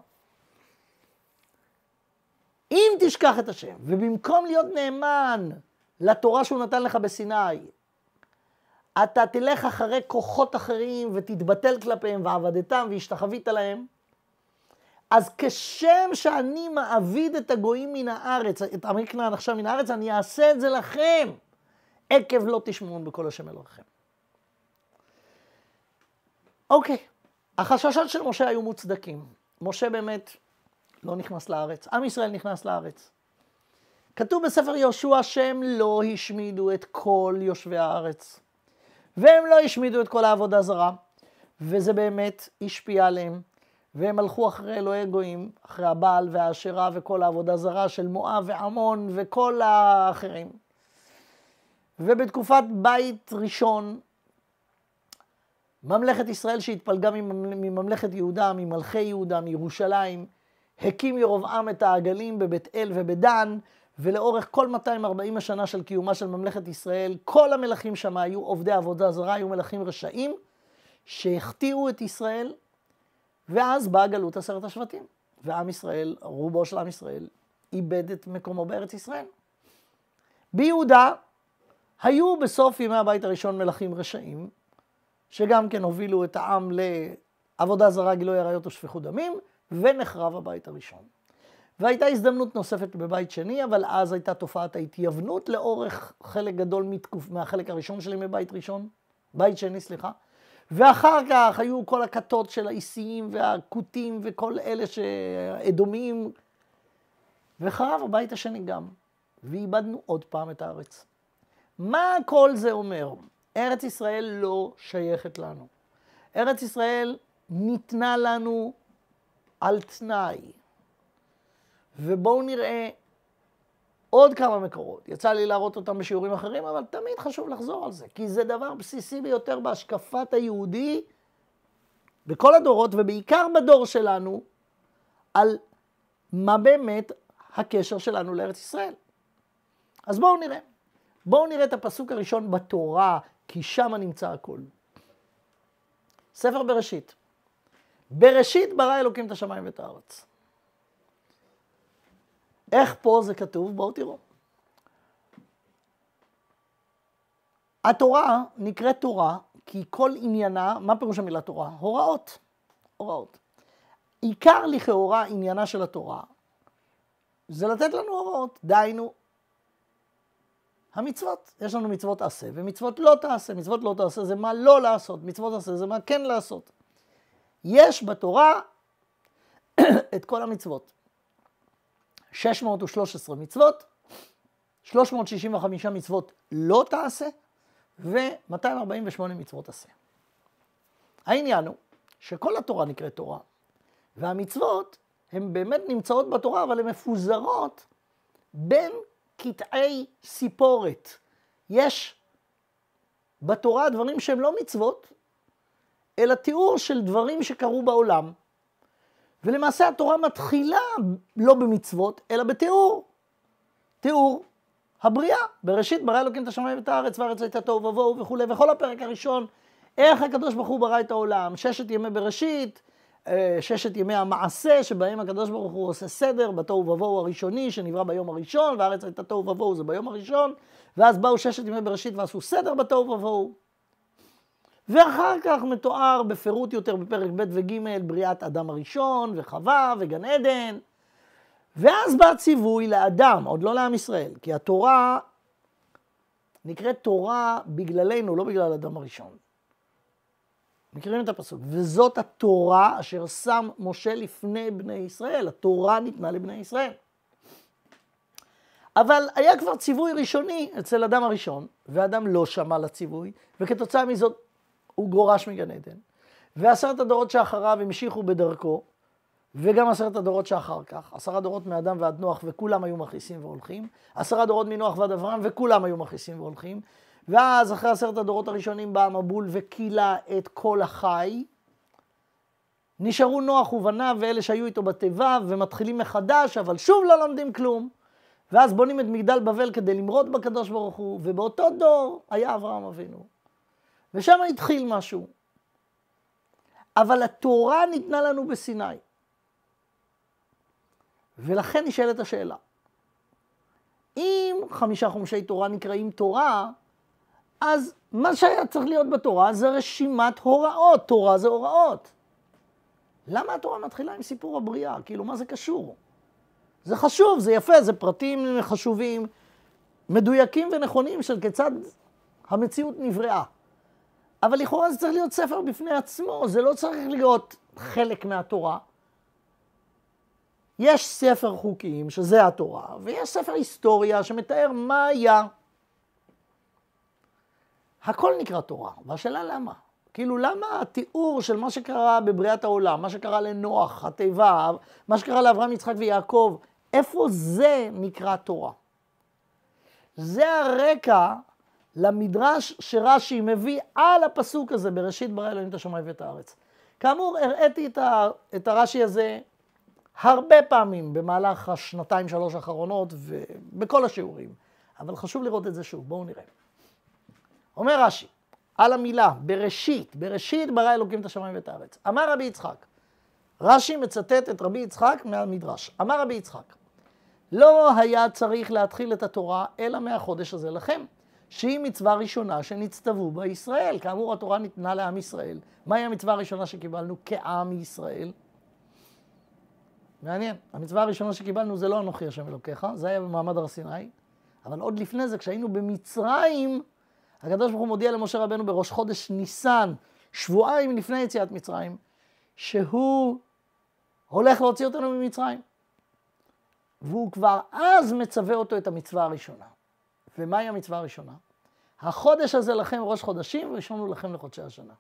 אם תשכח את השם, ובמקום להיות נאמן לתורה שהוא נתן לך בסיני, אתה תלך אחרי כוחות אחרים ותתבטל כלפיהם ועבדתם והשתחווית להם, אז כשם שאני מעביד את הגויים מן הארץ, את עמי כנען עכשיו מן הארץ, אני אעשה את זה לכם, עקב לא תשמעון בכל השם אלוהיכם. אוקיי, החששות של משה היו מוצדקים. משה באמת לא נכנס לארץ. עם ישראל נכנס לארץ. כתוב בספר יהושע שהם לא השמידו את כל יושבי הארץ. והם לא השמידו את כל העבודה זרה, וזה באמת השפיע עליהם. והם הלכו אחרי אלוהי גויים, אחרי הבעל והאשרה וכל העבודה זרה של מואב ועמון וכל האחרים. ובתקופת בית ראשון, ממלכת ישראל שהתפלגה מממלכת יהודה, ממלכי יהודה, מירושלים, הקים ירבעם את העגלים בבית אל ובדן, ולאורך כל 240 השנה של קיומה של ממלכת ישראל, כל המלכים שם היו עובדי עבודה זרה, היו מלכים רשעים, שהחטיאו את ישראל, ואז באה גלות עשרת השבטים, ועם ישראל, רובו של עם ישראל, איבד את מקומו בארץ ישראל. ביהודה היו בסוף ימי הבית הראשון מלכים רשעים, שגם כן הובילו את העם לעבודה זרה, גילוי עריות ושפיכות דמים, ונחרב הבית הראשון. והייתה הזדמנות נוספת בבית שני, אבל אז הייתה תופעת ההתייוונות לאורך חלק גדול מתקופ... מהחלק הראשון שלי מבית ראשון, בית שני, סליחה. ואחר כך היו כל הכתות של האיסיים והכותים וכל אלה שאדומים, וחרב הבית השני גם, ואיבדנו עוד פעם את הארץ. מה כל זה אומר? ארץ ישראל לא שייכת לנו. ארץ ישראל ניתנה לנו על תנאי. ובואו נראה עוד כמה מקורות. יצא לי להראות אותם בשיעורים אחרים, אבל תמיד חשוב לחזור על זה, כי זה דבר בסיסי ביותר בהשקפת היהודי בכל הדורות, ובעיקר בדור שלנו, על מה באמת הקשר שלנו לארץ ישראל. אז בואו נראה. בואו נראה את הפסוק הראשון בתורה, כי שם נמצא הכל. ספר בראשית. בראשית ברא אלוקים את השמיים ואת הארץ. איך פה זה כתוב? בואו תראו. התורה נקראת תורה כי כל עניינה, מה פירוש המילה תורה? הוראות. הוראות. עיקר לכאורה עניינה של התורה זה לתת לנו הוראות. דהיינו, המצוות. יש לנו מצוות עשה ומצוות לא תעשה. מצוות לא תעשה זה מה לא לעשות, מצוות עשה זה מה כן לעשות. יש בתורה את כל המצוות. 613 מצוות, 365 מצוות לא תעשה, ו-248 מצוות עשה. העניין הוא שכל התורה נקראת תורה, והמצוות הן באמת נמצאות בתורה, אבל הן מפוזרות בין קטעי סיפורת. יש בתורה דברים שהם לא מצוות, אלא תיאור של דברים שקרו בעולם. ולמעשה התורה מתחילה לא במצוות, אלא בתיאור. תיאור הבריאה. בראשית ברא אלוקים את השמיים ואת הארץ, והארץ הייתה תוהו ובוהו וכולי, וכל הפרק הראשון, איך הקדוש ברוך הוא ברא את העולם, ששת ימי בראשית, אה, ששת ימי המעשה, שבהם הקדוש ברוך הוא עושה סדר בתוהו ובוהו הראשוני, שנברא ביום הראשון, והארץ הייתה תוהו ובוהו, זה ביום הראשון, ואז באו ששת ימי בראשית ועשו סדר בתוהו ובוהו. ואחר כך מתואר בפירוט יותר בפרק ב' וג' בריאת אדם הראשון וחווה וגן עדן. ואז בא ציווי לאדם, עוד לא לעם ישראל, כי התורה נקראת תורה בגללנו, לא בגלל אדם הראשון. מכירים את הפסוק? וזאת התורה אשר שם משה לפני בני ישראל. התורה ניתנה לבני ישראל. אבל היה כבר ציווי ראשוני אצל אדם הראשון, ואדם לא שמע לציווי, וכתוצאה מזאת הוא גורש מגן עדן, ועשרת הדורות שאחריו המשיכו בדרכו, וגם עשרת הדורות שאחר כך, עשרה דורות מאדם ועד נוח וכולם היו מכעיסים והולכים, עשרה דורות מנוח ועד אברהם וכולם היו מכעיסים והולכים, ואז אחרי עשרת הדורות הראשונים בא המבול וקילה את כל החי, נשארו נוח ובניו ואלה שהיו איתו בתיבה ומתחילים מחדש, אבל שוב לא לומדים כלום. ואז בונים את מגדל בבל כדי למרוד בקדוש ברוך הוא, ובאותו דור היה אברהם אבינו. ושם התחיל משהו. אבל התורה ניתנה לנו בסיני. ולכן נשאלת השאלה, אם חמישה חומשי תורה נקראים תורה, אז מה שהיה צריך להיות בתורה זה רשימת הוראות, תורה זה הוראות. למה התורה מתחילה עם סיפור הבריאה? כאילו, מה זה קשור? זה חשוב, זה יפה, זה פרטים חשובים, מדויקים ונכונים של כיצד המציאות נבראה. אבל לכאורה זה צריך להיות ספר בפני עצמו, זה לא צריך להיות חלק מהתורה. יש ספר חוקים, שזה התורה, ויש ספר היסטוריה שמתאר מה היה. הכל נקרא תורה, והשאלה למה? כאילו, למה התיאור של מה שקרה בבריאת העולם, מה שקרה לנוח, התיבה, מה שקרה לאברהם, יצחק ויעקב, איפה זה נקרא תורה? זה הרקע למדרש שרש"י מביא על הפסוק הזה, בראשית ברא אלוהים את השמיים ואת הארץ. כאמור, הראיתי את, ה, את הרש"י הזה הרבה פעמים במהלך השנתיים שלוש האחרונות ובכל השיעורים, אבל חשוב לראות את זה שוב, בואו נראה. אומר רש"י, על המילה בראשית, בראשית ברא אלוקים את השמיים ואת הארץ. אמר רבי יצחק, רש"י מצטט את רבי יצחק מהמדרש, אמר רבי יצחק, לא היה צריך להתחיל את התורה אלא מהחודש הזה לכם. שהיא מצווה ראשונה שנצטוו בה ישראל. כאמור, התורה ניתנה לעם ישראל. מהי המצווה הראשונה שקיבלנו כעם ישראל? מעניין. המצווה הראשונה שקיבלנו זה לא אנוכי השם אלוקיך, זה היה במעמד הר סיני. אבל עוד לפני זה, כשהיינו במצרים, הקדוש ברוך הוא מודיע למשה רבנו בראש חודש ניסן, שבועיים לפני יציאת מצרים, שהוא הולך להוציא אותנו ממצרים. והוא כבר אז מצווה אותו את המצווה הראשונה. ומהי המצווה הראשונה? החודש הזה לכם ראש חודשים, וראשון הוא לכם לחודשי השנה.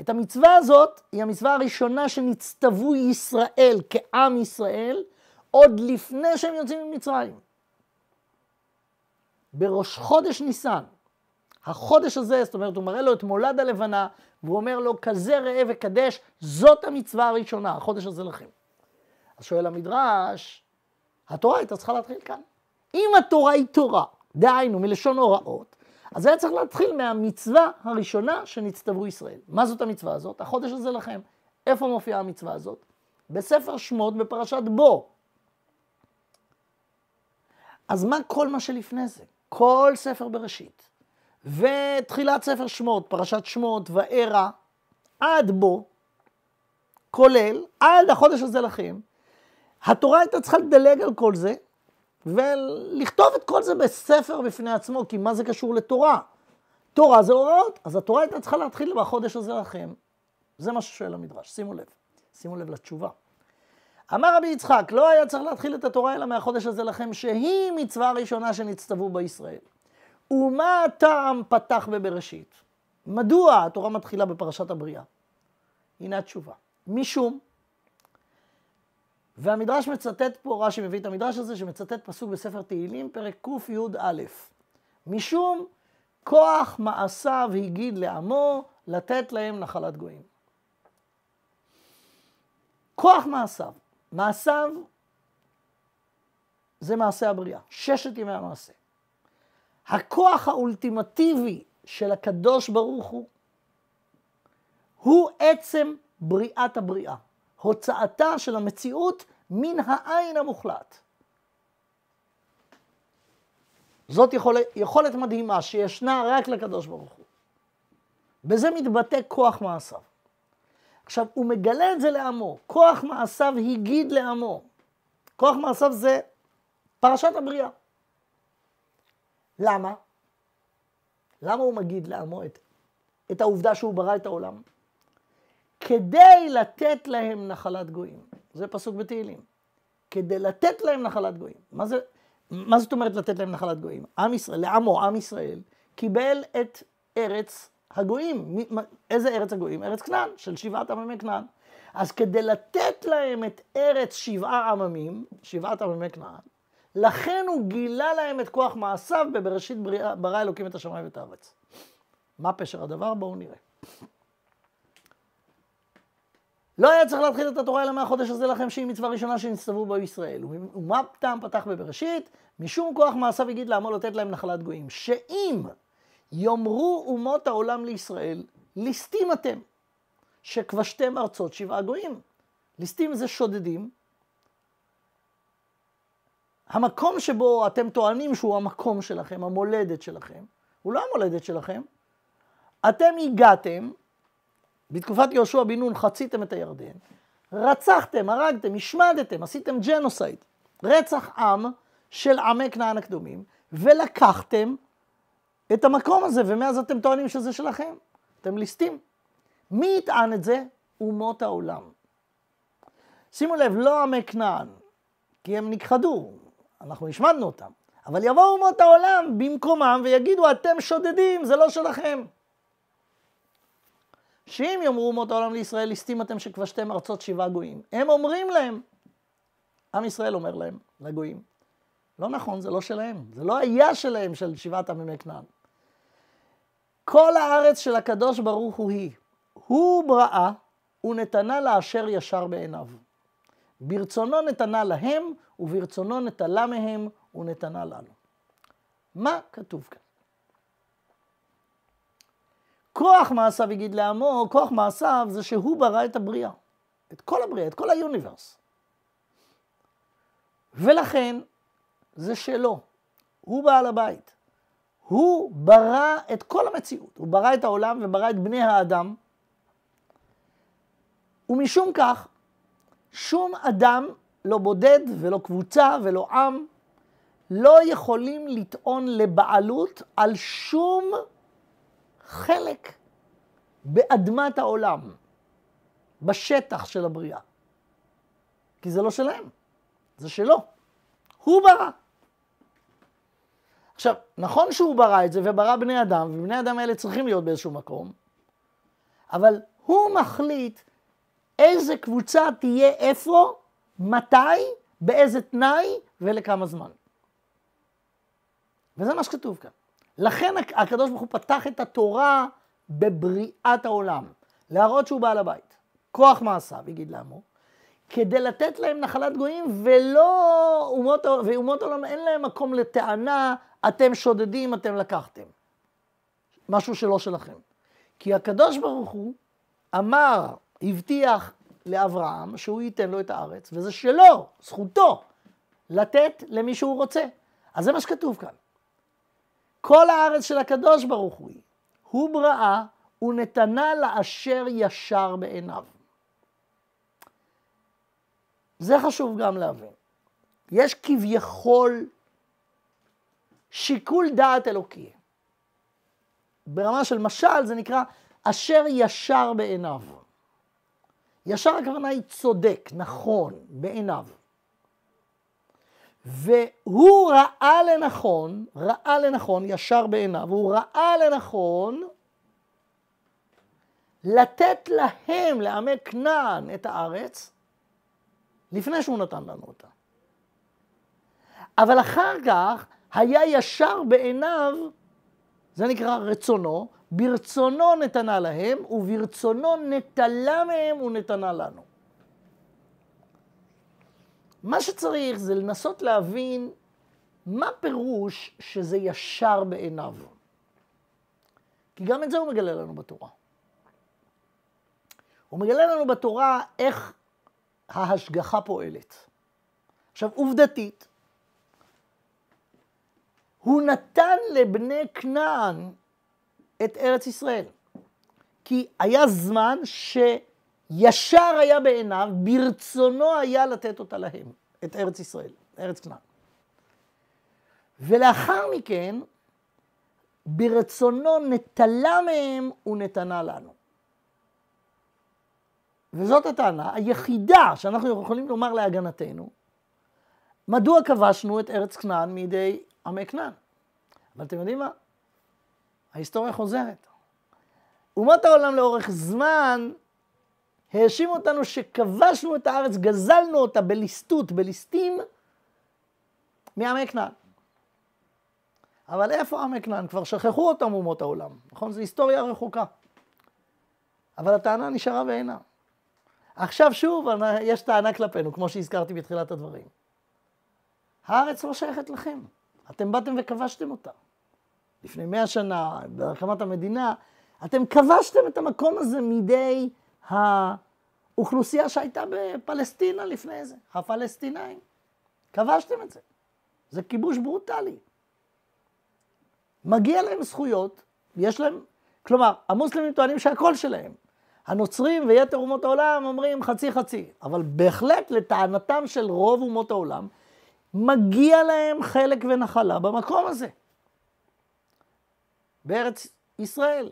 את המצווה הזאת, היא המצווה הראשונה שנצטוו ישראל כעם ישראל, עוד לפני שהם יוצאים ממצרים. בראש חודש ניסן, החודש הזה, זאת אומרת, הוא מראה לו את מולד הלבנה, והוא אומר לו, כזה ראה וקדש, זאת המצווה הראשונה, החודש הזה לכם. אז שואל המדרש, התורה הייתה צריכה להתחיל כאן. אם התורה היא תורה, דהיינו, מלשון הוראות. אז היה צריך להתחיל מהמצווה הראשונה שנצטברו ישראל. מה זאת המצווה הזאת? החודש הזה לכם. איפה מופיעה המצווה הזאת? בספר שמות בפרשת בו. אז מה כל מה שלפני זה? כל ספר בראשית, ותחילת ספר שמות, פרשת שמות, וערה, עד בו, כולל, עד החודש הזה לכם, התורה הייתה צריכה לדלג על כל זה ולכתוב את כל זה בספר בפני עצמו, כי מה זה קשור לתורה? תורה זה הוראות, אז התורה הייתה צריכה להתחיל בחודש הזה לכם. זה מה ששואל המדרש, שימו לב, שימו לב לתשובה. אמר רבי יצחק, לא היה צריך להתחיל את התורה אלא מהחודש הזה לכם, שהיא מצווה ראשונה שנצטוו בישראל. ומה הטעם פתח בבראשית? מדוע התורה מתחילה בפרשת הבריאה? הנה התשובה. משום והמדרש מצטט פה, רש"י מביא את המדרש הזה, שמצטט פסוק בספר תהילים, פרק קי"א. משום כוח מעשיו הגיד לעמו, לתת להם נחלת גויים. כוח מעשיו. מעשיו זה מעשה הבריאה, ששת ימי המעשה. הכוח האולטימטיבי של הקדוש ברוך הוא, הוא עצם בריאת הבריאה. הוצאתה של המציאות מן העין המוחלט. זאת יכול, יכולת מדהימה שישנה רק לקדוש ברוך הוא. בזה מתבטא כוח מעשיו. עכשיו, הוא מגלה את זה לעמו. כוח מעשיו הגיד לעמו. כוח מעשיו זה פרשת הבריאה. למה? למה הוא מגיד לעמו את, את העובדה שהוא ברא את העולם? כדי לתת להם נחלת גויים. זה פסוק בתהילים. כדי לתת להם נחלת גויים. מה, זה, מה זאת אומרת לתת להם נחלת גויים? עם ישראל, לעמו, עם ישראל, קיבל את ארץ הגויים. איזה ארץ הגויים? ארץ כנען, של שבעת עממי כנען. אז כדי לתת להם את ארץ שבעה עממים, שבעת עממי כנען, לכן הוא גילה להם את כוח מעשיו בבראשית ברא אלוקים את השמיים ואת הארץ. מה פשר הדבר? בואו נראה. לא היה צריך להתחיל את התורה אלא מהחודש הזה לכם, שהיא מצווה ראשונה שנצטוו בו ישראל. ומה פתאום פתח בבראשית? משום כוח מעשיו הגיד לעמו לתת להם נחלת גויים. שאם יאמרו אומות העולם לישראל, ליסטים אתם, שכבשתם ארצות שבעה גויים. ליסטים זה שודדים. המקום שבו אתם טוענים שהוא המקום שלכם, המולדת שלכם, הוא לא המולדת שלכם. אתם הגעתם בתקופת יהושע בן נון חציתם את הירדן, רצחתם, הרגתם, השמדתם, עשיתם ג'נוסייד, רצח עם של עמי כנען הקדומים, ולקחתם את המקום הזה, ומאז אתם טוענים שזה שלכם. אתם ליסטים. מי יטען את זה? אומות העולם. שימו לב, לא עמי כנען, כי הם נכחדו, אנחנו השמדנו אותם. אבל יבואו אומות העולם במקומם ויגידו, אתם שודדים, זה לא שלכם. שאם יאמרו אומות העולם לישראל, ליסטים אתם שכבשתם ארצות שבעה גויים. הם אומרים להם, עם ישראל אומר להם, לגויים. לא נכון, זה לא שלהם. זה לא היה שלהם, של שבעת עמי כנען. כל הארץ של הקדוש ברוך הוא היא. הוא בראה ונתנה לאשר ישר בעיניו. ברצונו נתנה להם, וברצונו נטלה מהם, ונתנה לנו. מה כתוב כאן? כוח מעשיו יגיד לעמו, כוח מעשיו זה שהוא ברא את הבריאה. את כל הבריאה, את כל היוניברס. ולכן זה שלו, הוא בעל הבית. הוא ברא את כל המציאות, הוא ברא את העולם וברא את בני האדם. ומשום כך, שום אדם, לא בודד ולא קבוצה ולא עם, לא יכולים לטעון לבעלות על שום חלק באדמת העולם, בשטח של הבריאה. כי זה לא שלהם, זה שלו. הוא ברא. עכשיו, נכון שהוא ברא את זה וברא בני אדם, ובני אדם האלה צריכים להיות באיזשהו מקום, אבל הוא מחליט איזה קבוצה תהיה איפה, מתי, באיזה תנאי ולכמה זמן. וזה מה שכתוב כאן. לכן הקדוש ברוך הוא פתח את התורה בבריאת העולם, להראות שהוא בעל הבית. כוח מעשיו, יגיד לעמו, כדי לתת להם נחלת גויים, ולא אומות, ואומות העולם אין להם מקום לטענה, אתם שודדים, אתם לקחתם. משהו שלא שלכם. כי הקדוש ברוך הוא אמר, הבטיח לאברהם שהוא ייתן לו את הארץ, וזה שלו, זכותו, לתת למי שהוא רוצה. אז זה מה שכתוב כאן. כל הארץ של הקדוש ברוך הוא. הוא בראה ונתנה לאשר ישר בעיניו. זה חשוב גם להבין. יש כביכול שיקול דעת אלוקי. ברמה של משל זה נקרא אשר ישר בעיניו. ישר הכוונה היא צודק, נכון, בעיניו. והוא ראה לנכון, ראה לנכון, ישר בעיניו, הוא ראה לנכון לתת להם, לעמי כנען, את הארץ, לפני שהוא נתן לנו אותה. אבל אחר כך היה ישר בעיניו, זה נקרא רצונו, ברצונו נתנה להם, וברצונו נטלה מהם ונתנה לנו. מה שצריך זה לנסות להבין מה פירוש שזה ישר בעיניו. כי גם את זה הוא מגלה לנו בתורה. הוא מגלה לנו בתורה איך ההשגחה פועלת. עכשיו, עובדתית, הוא נתן לבני כנען את ארץ ישראל. כי היה זמן ש... ישר היה בעיניו, ברצונו היה לתת אותה להם, את ארץ ישראל, ארץ כנען. ולאחר מכן, ברצונו נטלה מהם ונתנה לנו. וזאת הטענה היחידה שאנחנו יכולים לומר להגנתנו, מדוע כבשנו את ארץ כנען מידי עמי כנען? אבל אתם יודעים מה? ההיסטוריה חוזרת. אומות העולם לאורך זמן האשים אותנו שכבשנו את הארץ, גזלנו אותה בליסטות, בליסטים, מעמי כנען. אבל איפה עמי כנען? כבר שכחו אותם אומות העולם, נכון? זו היסטוריה רחוקה. אבל הטענה נשארה בעינה. עכשיו שוב יש טענה כלפינו, כמו שהזכרתי בתחילת הדברים. הארץ לא שייכת לכם, אתם באתם וכבשתם אותה. לפני מאה שנה, בהקמת המדינה, אתם כבשתם את המקום הזה מידי האוכלוסייה שהייתה בפלסטינה לפני זה, הפלסטינאים. כבשתם את זה. זה כיבוש ברוטלי. מגיע להם זכויות, יש להם, כלומר, המוסלמים טוענים שהכל שלהם. הנוצרים ויתר אומות העולם אומרים חצי חצי, אבל בהחלט לטענתם של רוב אומות העולם, מגיע להם חלק ונחלה במקום הזה, בארץ ישראל.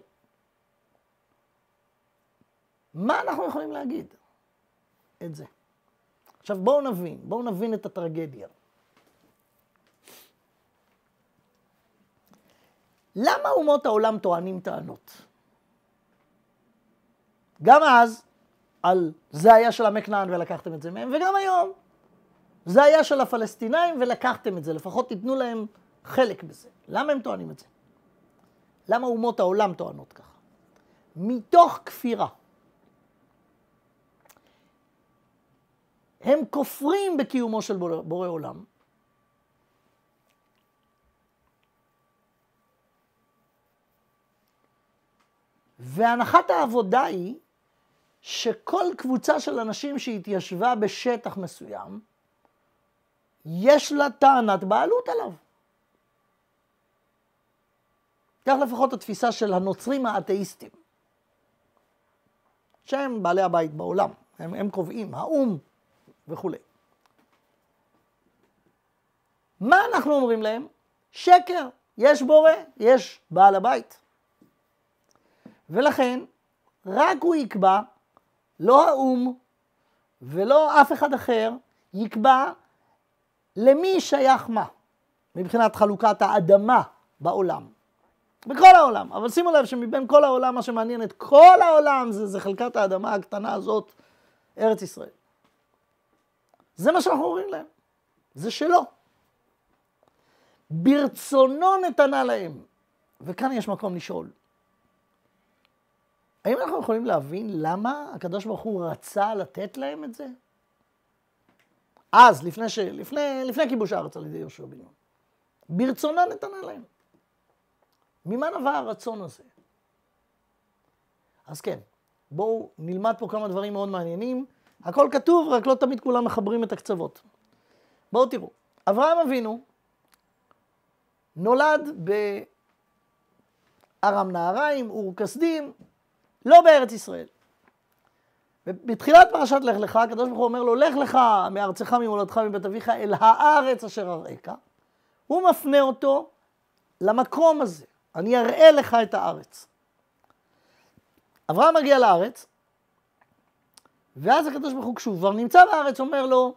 מה אנחנו יכולים להגיד? את זה. עכשיו בואו נבין, בואו נבין את הטרגדיה. למה אומות העולם טוענים טענות? גם אז, על זה היה של עמי כנען ולקחתם את זה מהם, וגם היום, זה היה של הפלסטינאים ולקחתם את זה, לפחות תיתנו להם חלק בזה. למה הם טוענים את זה? למה אומות העולם טוענות ככה? מתוך כפירה. הם כופרים בקיומו של בורא, עולם. והנחת העבודה היא שכל קבוצה של אנשים שהתיישבה בשטח מסוים, יש לה טענת בעלות עליו. כך לפחות התפיסה של הנוצרים האתאיסטים, שהם בעלי הבית בעולם, הם, הם קובעים, האו"ם וכולי. מה אנחנו אומרים להם? שקר, יש בורא, יש בעל הבית. ולכן, רק הוא יקבע, לא האו"ם ולא אף אחד אחר, יקבע למי שייך מה, מבחינת חלוקת האדמה בעולם. בכל העולם. אבל שימו לב שמבין כל העולם, מה שמעניין את כל העולם זה, זה חלקת האדמה הקטנה הזאת, ארץ ישראל. זה מה שאנחנו אומרים להם, זה שלו. ברצונו נתנה להם. וכאן יש מקום לשאול, האם אנחנו יכולים להבין למה הקדוש ברוך הוא רצה לתת להם את זה? אז, לפני, ש... לפני, לפני כיבוש הארץ על ידי יהושע בן נון. ברצונו נתנה להם. ממה נבע הרצון הזה? אז כן, בואו נלמד פה כמה דברים מאוד מעניינים הכל כתוב, רק לא תמיד כולם מחברים את הקצוות. בואו תראו, אברהם אבינו נולד בארם נהריים, אור כסדים, לא בארץ ישראל. בתחילת פרשת לך לך, הקדוש ברוך הוא אומר לו, לך לך מארצך, ממולדך, מבית אביך, אל הארץ אשר אראך. הוא מפנה אותו למקום הזה, אני אראה לך את הארץ. אברהם מגיע לארץ, ואז הקדוש ברוך הוא, כשהוא כבר נמצא בארץ, אומר לו,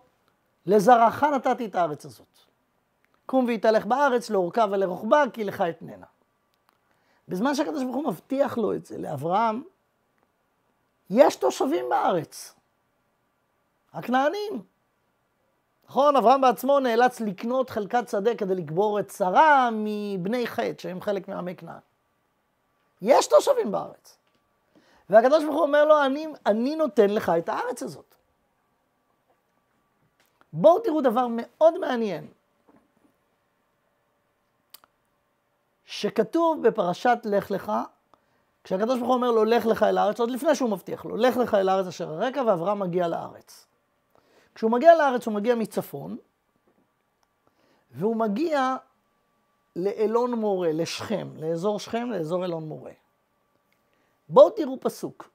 לזרעך נתתי את הארץ הזאת. קום והתהלך בארץ לאורכה ולרוחבה, כי לך אתננה. בזמן שהקדוש ברוך הוא מבטיח לו את זה, לאברהם, יש תושבים בארץ, הכנענים. נכון, אברהם בעצמו נאלץ לקנות חלקת שדה כדי לקבור את שרה מבני חטא, שהם חלק מעמי כנען. יש תושבים בארץ. והקדוש ברוך הוא אומר לו, אני, אני נותן לך את הארץ הזאת. בואו תראו דבר מאוד מעניין, שכתוב בפרשת לך לך, כשהקדוש ברוך הוא אומר לו, לך לך אל הארץ, עוד לפני שהוא מבטיח לו, לך לך אל הארץ אשר הרקע, ואברהם מגיע לארץ. כשהוא מגיע לארץ, הוא מגיע מצפון, והוא מגיע לאלון מורה, לשכם, לאזור שכם, לאזור אלון מורה. בואו תראו פסוק.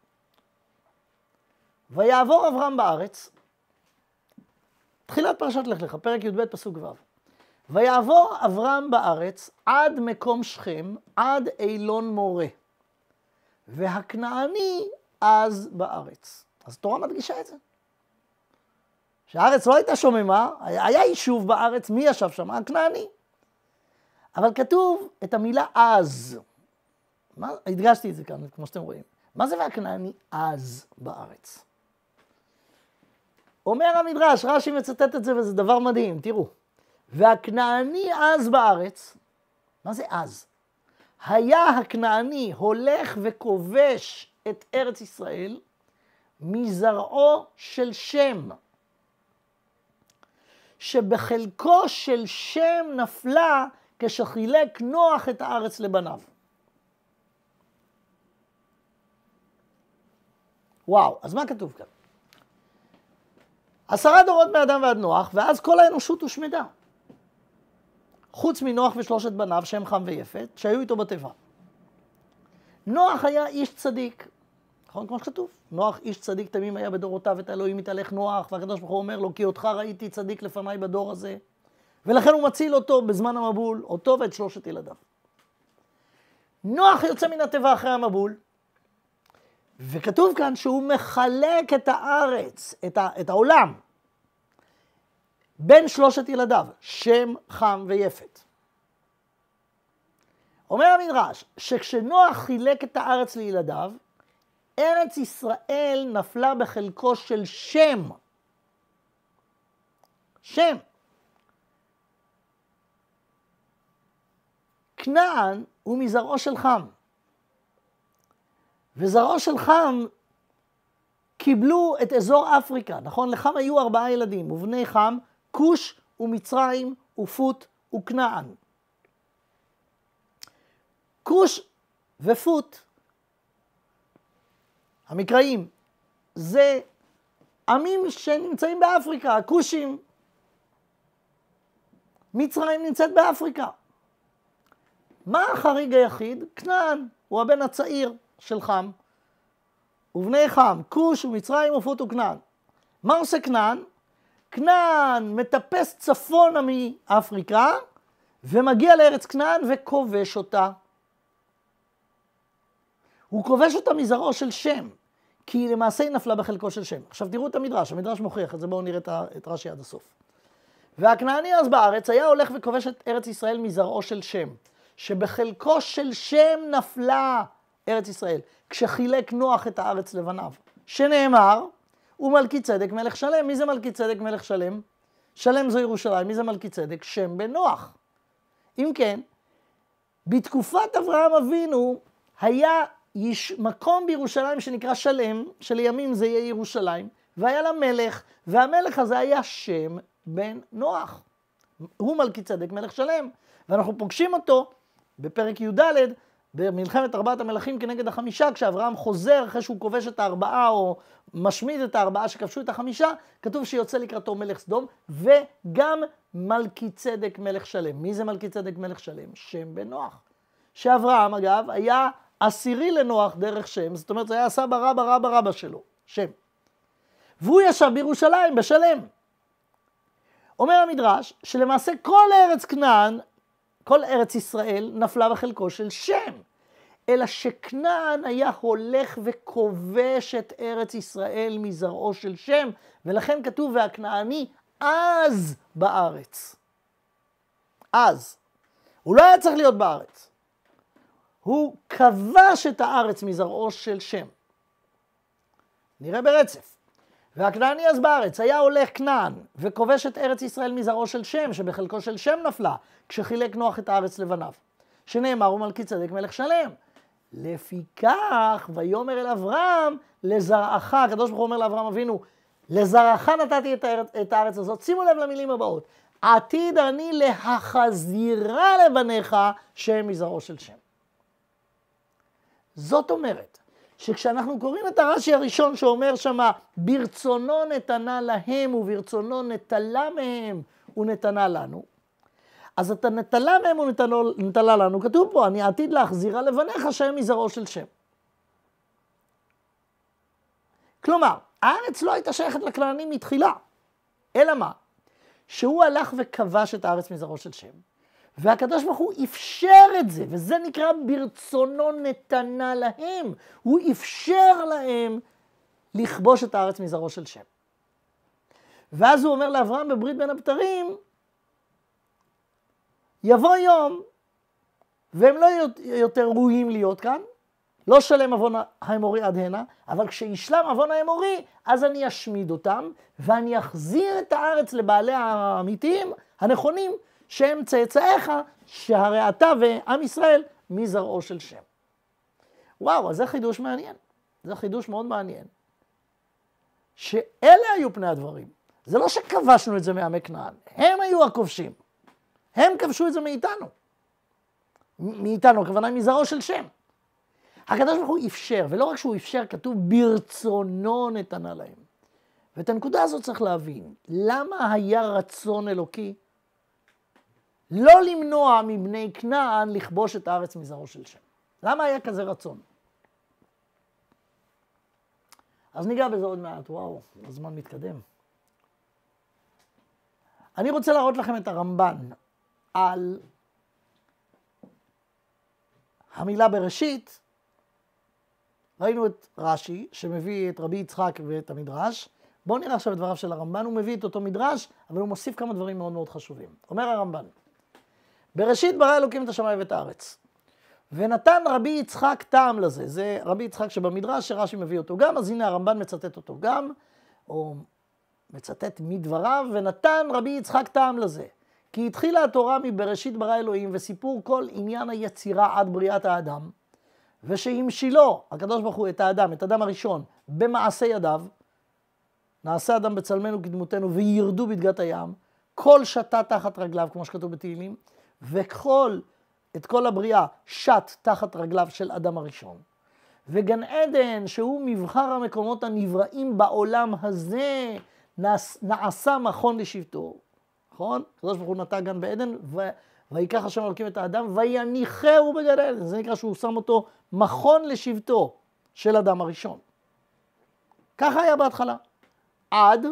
ויעבור אברהם בארץ, תחילת פרשת לך לך, פרק י"ב, פסוק ו'. ויעבור אברהם בארץ עד מקום שכם, עד אילון מורה, והכנעני אז בארץ. אז התורה מדגישה את זה. שהארץ לא הייתה שוממה, היה יישוב בארץ, מי ישב שם? הכנעני. אבל כתוב את המילה אז. מה, הדגשתי את זה כאן, כמו שאתם רואים. מה זה והכנעני אז בארץ? אומר המדרש, רש"י מצטט את זה וזה דבר מדהים, תראו. והכנעני אז בארץ, מה זה אז? היה הכנעני הולך וכובש את ארץ ישראל מזרעו של שם, שבחלקו של שם נפלה כשחילק נוח את הארץ לבניו. וואו, אז מה כתוב כאן? עשרה דורות מאדם ועד נוח, ואז כל האנושות הושמדה. חוץ מנוח ושלושת בניו, שם חם ויפת, שהיו איתו בתיבה. נוח היה איש צדיק, נכון? כמו שכתוב, נוח איש צדיק תמים היה בדורותיו, את האלוהים התהלך נוח, והקדוש ברוך הוא אומר לו, כי אותך ראיתי צדיק לפניי בדור הזה. ולכן הוא מציל אותו בזמן המבול, אותו ואת שלושת ילדיו. נוח יוצא מן התיבה אחרי המבול, וכתוב כאן שהוא מחלק את הארץ, את, ה, את העולם, בין שלושת ילדיו, שם, חם ויפת. אומר המדרש, שכשנוח חילק את הארץ לילדיו, ארץ ישראל נפלה בחלקו של שם. שם. כנען הוא מזרעו של חם. וזרעו של חם קיבלו את אזור אפריקה, נכון? לחם היו ארבעה ילדים, ובני חם, כוש ומצרים ופוט וכנען. כוש ופוט, המקראים, זה עמים שנמצאים באפריקה, הכושים. מצרים נמצאת באפריקה. מה החריג היחיד? כנען, הוא הבן הצעיר. של חם. ובני חם, כוש ומצרים ופוטו כנען. מה עושה כנען? כנען מטפס צפונה מאפריקה ומגיע לארץ כנען וכובש אותה. הוא כובש אותה מזרעו של שם, כי היא למעשה היא נפלה בחלקו של שם. עכשיו תראו את המדרש, המדרש מוכיח את זה, בואו נראה את רש"י עד הסוף. והכנעני אז בארץ היה הולך וכובש את ארץ ישראל מזרעו של שם, שבחלקו של שם נפלה ארץ ישראל, כשחילק נוח את הארץ לבניו, שנאמר, הוא מלכי צדק מלך שלם. מי זה מלכי צדק מלך שלם? שלם זו ירושלים, מי זה מלכי צדק? שם בנוח. אם כן, בתקופת אברהם אבינו היה יש... מקום בירושלים שנקרא שלם, שלימים זה יהיה ירושלים, והיה לה מלך, והמלך הזה היה שם בן נוח. הוא מלכי צדק מלך שלם, ואנחנו פוגשים אותו בפרק י"ד במלחמת ארבעת המלכים כנגד החמישה, כשאברהם חוזר אחרי שהוא כובש את הארבעה או משמיד את הארבעה שכבשו את החמישה, כתוב שיוצא לקראתו מלך סדום וגם מלכי צדק מלך שלם. מי זה מלכי צדק מלך שלם? שם בנוח. שאברהם אגב היה עשירי לנוח דרך שם, זאת אומרת זה היה סבא רבא רבא רבא שלו, שם. והוא ישב בירושלים בשלם. אומר המדרש שלמעשה כל ארץ כנען כל ארץ ישראל נפלה בחלקו של שם. אלא שכנען היה הולך וכובש את ארץ ישראל מזרעו של שם, ולכן כתוב והכנעני אז בארץ. אז. הוא לא היה צריך להיות בארץ. הוא כבש את הארץ מזרעו של שם. נראה ברצף. והכנעני אז בארץ, היה הולך כנען, וכובש את ארץ ישראל מזרעו של שם, שבחלקו של שם נפלה, כשחילק נוח את הארץ לבניו. שנאמר הוא מלכי צדק מלך שלם. לפיכך, ויאמר אל אברהם, לזרעך, הקדוש ברוך הוא אומר לאברהם אבינו, לזרעך נתתי את, הארץ, את הארץ הזאת. שימו לב למילים הבאות, עתיד אני להחזירה לבניך, שם מזרעו של שם. זאת אומרת, שכשאנחנו קוראים את הרש"י הראשון שאומר שמה, ברצונו נתנה להם וברצונו נטלה מהם ונתנה לנו, אז אתה נטלה מהם ונטלה לנו, כתוב פה, אני עתיד להחזירה לבניך שם מזרעו של שם. כלומר, הארץ לא הייתה שייכת לכנענים מתחילה, אלא מה? שהוא הלך וכבש את הארץ מזרעו של שם. והקדוש ברוך הוא אפשר את זה, וזה נקרא ברצונו נתנה להם. הוא אפשר להם לכבוש את הארץ מזרעו של שם. ואז הוא אומר לאברהם בברית בין הבתרים, יבוא יום, והם לא יותר ראויים להיות כאן, לא שלם עוון האמורי עד הנה, אבל כשישלם עוון האמורי, אז אני אשמיד אותם, ואני אחזיר את הארץ לבעלי האמיתיים, הנכונים, שהם צאצאיך, שהרי אתה ועם ישראל מזרעו של שם. וואו, אז זה חידוש מעניין. זה חידוש מאוד מעניין. שאלה היו פני הדברים. זה לא שכבשנו את זה מעמי כנען, הם היו הכובשים. הם כבשו את זה מאיתנו. מאיתנו, הכוונה מזרעו של שם. הקדוש ברוך הוא אפשר, ולא רק שהוא אפשר, כתוב ברצונו נתנה להם. ואת הנקודה הזאת צריך להבין. למה היה רצון אלוקי לא למנוע מבני כנען לכבוש את הארץ מזרעו של שם. למה היה כזה רצון? אז ניגע בזה עוד מעט, וואו, הזמן מתקדם. אני רוצה להראות לכם את הרמב"ן על המילה בראשית. ראינו את רש"י, שמביא את רבי יצחק ואת המדרש. בואו נראה עכשיו את דבריו של הרמב"ן, הוא מביא את אותו מדרש, אבל הוא מוסיף כמה דברים מאוד מאוד חשובים. אומר הרמב"ן, בראשית ברא אלוקים את השמיים ואת הארץ. ונתן רבי יצחק טעם לזה, זה רבי יצחק שבמדרש שרש"י מביא אותו גם, אז הנה הרמב"ן מצטט אותו גם, או מצטט מדבריו, ונתן רבי יצחק טעם לזה. כי התחילה התורה מבראשית ברא אלוהים וסיפור כל עניין היצירה עד בריאת האדם, ושהמשילו הקדוש ברוך הוא את האדם, את האדם הראשון, במעשה ידיו, נעשה אדם בצלמנו כדמותנו וירדו בדגת הים, כל שתה תחת רגליו, כמו שכתוב בתהילים, וכל, את כל הבריאה, שט תחת רגליו של אדם הראשון. וגן עדן, שהוא מבחר המקומות הנבראים בעולם הזה, נעשה מכון לשבטו, נכון? הקדוש ברוך הוא נטע גן בעדן, ו... ויקח השם אלוקים את האדם, ויניחהו בגן עדן. זה נקרא שהוא שם אותו מכון לשבטו של אדם הראשון. ככה היה בהתחלה. עד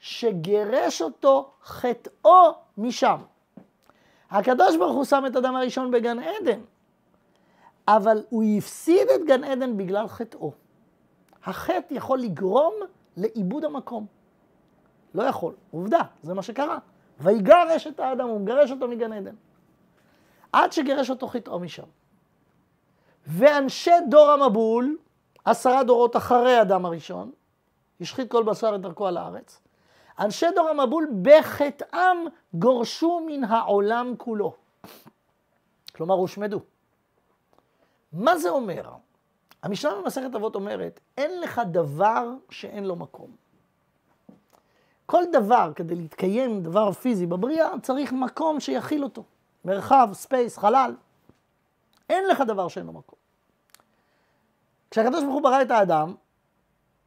שגירש אותו חטאו משם. הקדוש ברוך הוא שם את אדם הראשון בגן עדן, אבל הוא הפסיד את גן עדן בגלל חטאו. החטא יכול לגרום לאיבוד המקום. לא יכול, עובדה, זה מה שקרה. ויגרש את האדם, הוא מגרש אותו מגן עדן. עד שגרש אותו חטאו משם. ואנשי דור המבול, עשרה דורות אחרי האדם הראשון, השחית כל בשר את דרכו על הארץ, אנשי דור המבול בחטאם גורשו מן העולם כולו. כלומר, הושמדו. מה זה אומר? המשנה במסכת אבות אומרת, אין לך דבר שאין לו מקום. כל דבר, כדי להתקיים דבר פיזי בבריאה, צריך מקום שיכיל אותו. מרחב, ספייס, חלל. אין לך דבר שאין לו מקום. כשהקדוש ברוך הוא ברא את האדם,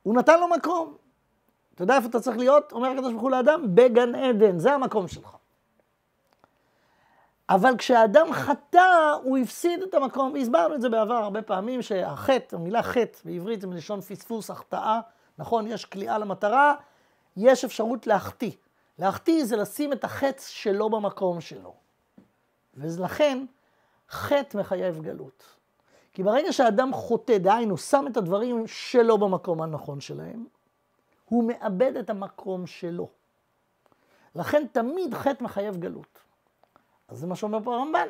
הוא נתן לו מקום. אתה יודע איפה אתה צריך להיות? אומר הקדוש ברוך הוא לאדם, בגן עדן, זה המקום שלך. אבל כשהאדם חטא, הוא הפסיד את המקום. הסברנו את זה בעבר הרבה פעמים, שהחטא, המילה חטא בעברית זה מלשון פספוס, החטאה. נכון, יש כליאה למטרה, יש אפשרות להחטיא. להחטיא זה לשים את החץ שלא במקום שלו. ולכן, חטא מחייב גלות. כי ברגע שאדם חוטא, דהיינו, שם את הדברים שלא במקום הנכון שלהם, הוא מאבד את המקום שלו. לכן תמיד חטא מחייב גלות. אז זה מה שאומר פה הרמב"ן,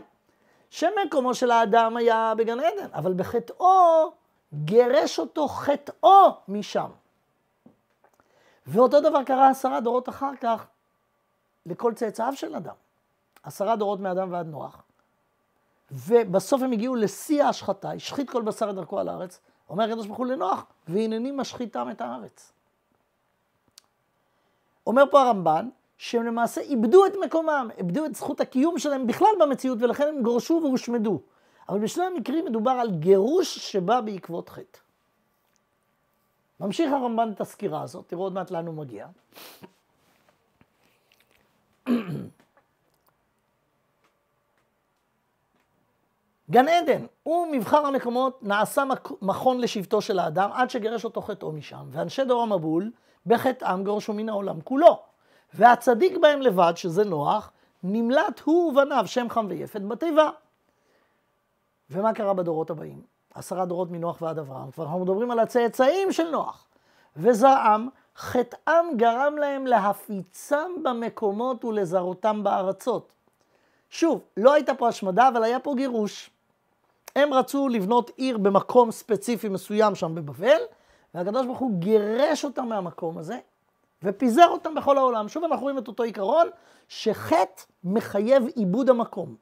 שמקומו של האדם היה בגן עדן, אבל בחטאו גירש אותו חטאו משם. ואותו דבר קרה עשרה דורות אחר כך לכל צאצאיו של אדם. עשרה דורות מאדם ועד נוח. ובסוף הם הגיעו לשיא ההשחתה, השחית כל בשר את דרכו על הארץ. אומר הקדוש ברוך הוא לנוח, והנני משחיתם את הארץ. אומר פה הרמב"ן, שהם למעשה איבדו את מקומם, איבדו את זכות הקיום שלהם בכלל במציאות, ולכן הם גורשו והושמדו. אבל בשני המקרים מדובר על גירוש שבא בעקבות חטא. ממשיך הרמב"ן את הסקירה הזאת, תראו עוד מעט לאן הוא מגיע. גן עדן הוא מבחר המקומות, נעשה מכון לשבטו של האדם עד שגירש אותו חטאו משם. ואנשי דור המבול בחטאם גורשו מן העולם כולו. והצדיק בהם לבד, שזה נוח, נמלט הוא ובניו, שם חם ויפת, בתיבה. ומה קרה בדורות הבאים? עשרה דורות מנוח ועד אברהם, כבר אנחנו מדברים על הצאצאים של נוח. וזעם, חטאם גרם להם להפיצם במקומות ולזרותם בארצות. שוב, לא הייתה פה השמדה, אבל היה פה גירוש. הם רצו לבנות עיר במקום ספציפי מסוים שם בבבל, והקדוש ברוך הוא גירש אותם מהמקום הזה, ופיזר אותם בכל העולם. שוב אנחנו רואים את אותו עיקרון, שחטא מחייב עיבוד המקום.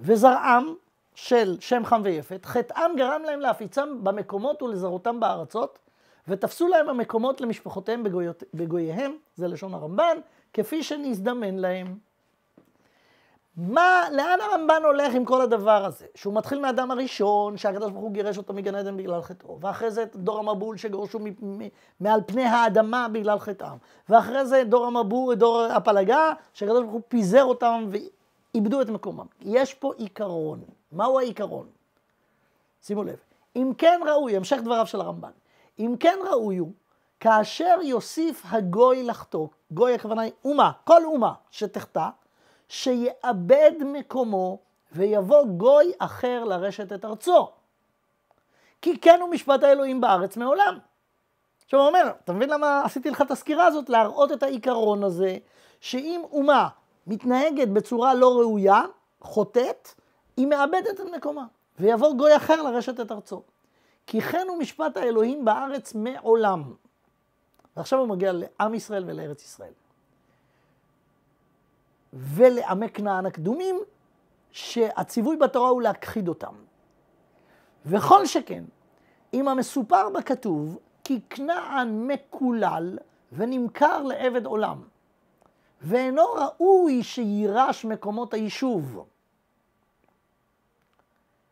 וזרעם של שם חם ויפת, חטאם גרם להם להפיצם במקומות ולזרעותם בארצות, ותפסו להם המקומות למשפחותיהם בגויות, בגוייהם, זה לשון הרמב"ן, כפי שנזדמן להם. מה, לאן הרמב"ן הולך עם כל הדבר הזה? שהוא מתחיל מהאדם הראשון, שהקדוש ברוך הוא גירש אותו מגן עדן בגלל חטאו, ואחרי זה את דור המבול שגורשו מ- מ- מעל פני האדמה בגלל חטאם, ואחרי זה את דור המבול, את דור הפלגה, שהקדוש ברוך הוא פיזר אותם ואיבדו את מקומם. יש פה עיקרון. מהו העיקרון? שימו לב. אם כן ראוי, המשך דבריו של הרמב"ן, אם כן ראוי הוא, כאשר יוסיף הגוי לחטוא, גוי הכוונה היא אומה, כל אומה שתחטא, שיאבד מקומו ויבוא גוי אחר לרשת את ארצו. כי כן הוא משפט האלוהים בארץ מעולם. עכשיו הוא אומר, אתה מבין למה עשיתי לך את הסקירה הזאת? להראות את העיקרון הזה, שאם אומה מתנהגת בצורה לא ראויה, חוטאת, היא מאבדת את מקומה, ויבוא גוי אחר לרשת את ארצו. כי כן הוא משפט האלוהים בארץ מעולם. ועכשיו הוא מגיע לעם ישראל ולארץ ישראל. ולעמק נען הקדומים, שהציווי בתורה הוא להכחיד אותם. וכל שכן, אם המסופר בכתוב, כי כנען מקולל ונמכר לעבד עולם, ואינו ראוי שיירש מקומות היישוב,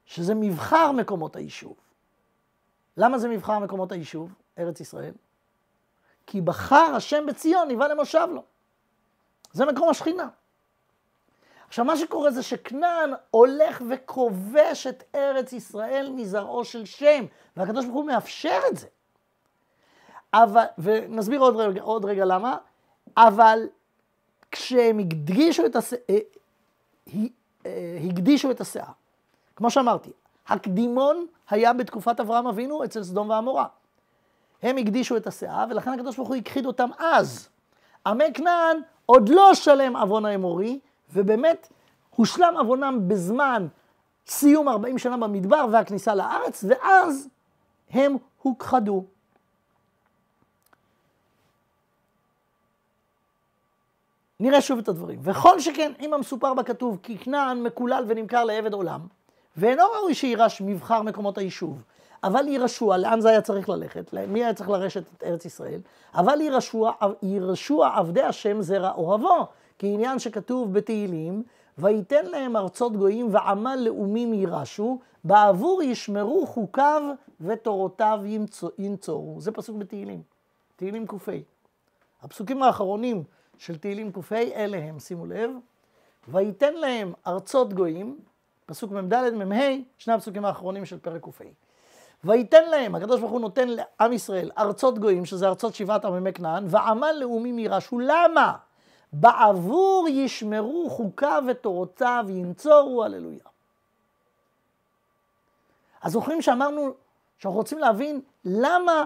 שזה מבחר מקומות היישוב. למה זה מבחר מקומות היישוב, ארץ ישראל? כי בחר השם בציון, נבהל למושב לו. זה מקום השכינה. עכשיו, מה שקורה זה שכנען הולך וכובש את ארץ ישראל מזרעו של שם, והקדוש ברוך הוא מאפשר את זה. אבל, ונסביר עוד רגע, עוד רגע למה, אבל כשהם הקדישו את, הס... אה, אה, הקדישו את הסאה, כמו שאמרתי, הקדימון היה בתקופת אברהם אבינו אצל סדום ועמורה. הם הקדישו את הסאה, ולכן הקדוש ברוך הוא הכחיד אותם אז. עמי כנען עוד לא שלם עוון האמורי, ובאמת הושלם עוונם בזמן סיום 40 שנה במדבר והכניסה לארץ, ואז הם הוכחדו. נראה שוב את הדברים. וכל שכן, אם המסופר בכתוב, כי כנען מקולל ונמכר לעבד עולם, ואינו ראוי שיירש מבחר מקומות היישוב, אבל יירשוע, לאן זה היה צריך ללכת? למי היה צריך לרשת את ארץ ישראל? אבל יירשוע עבדי השם זרע אוהבו. כעניין שכתוב בתהילים, ויתן להם ארצות גויים ועמל לאומים יירשו, בעבור ישמרו חוקיו ותורותיו ינצורו. זה פסוק בתהילים, תהילים ק"ה. הפסוקים האחרונים של תהילים ק"ה אלה הם, שימו לב, ויתן להם ארצות גויים, פסוק מ"ד, מ"ה, שני הפסוקים האחרונים של פרק ק"ה. ויתן להם, הקדוש ברוך הוא נותן לעם ישראל ארצות גויים, שזה ארצות שבעת עממי כנען, ועמל לאומים יירשו. למה? בעבור ישמרו חוקיו ותורותיו ינצורו, הללויה. אז זוכרים שאמרנו שאנחנו רוצים להבין למה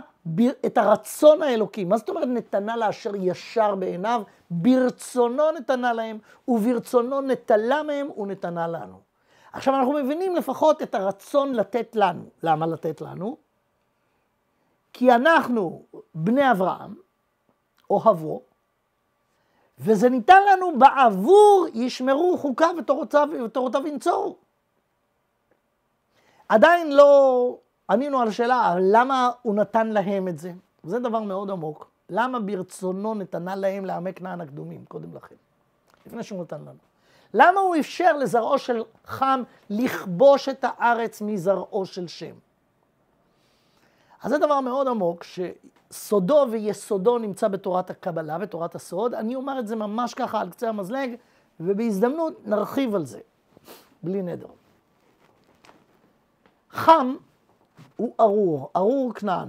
את הרצון האלוקי, מה זאת אומרת נתנה לאשר ישר בעיניו? ברצונו נתנה להם, וברצונו נטלה מהם ונתנה לנו. עכשיו אנחנו מבינים לפחות את הרצון לתת לנו. למה לתת לנו? כי אנחנו, בני אברהם, אוהבו, וזה ניתן לנו בעבור ישמרו חוקה ותורותיו, ותורותיו ינצורו. עדיין לא ענינו על השאלה למה הוא נתן להם את זה. זה דבר מאוד עמוק. למה ברצונו נתנה להם לעמק נען הקדומים קודם לכן, לפני שהוא נתן לנו? למה הוא אפשר לזרעו של חם לכבוש את הארץ מזרעו של שם? אז זה דבר מאוד עמוק, סודו ויסודו נמצא בתורת הקבלה, בתורת הסוד. אני אומר את זה ממש ככה על קצה המזלג, ובהזדמנות נרחיב על זה, בלי נדר. חם הוא ארור, ארור כנען.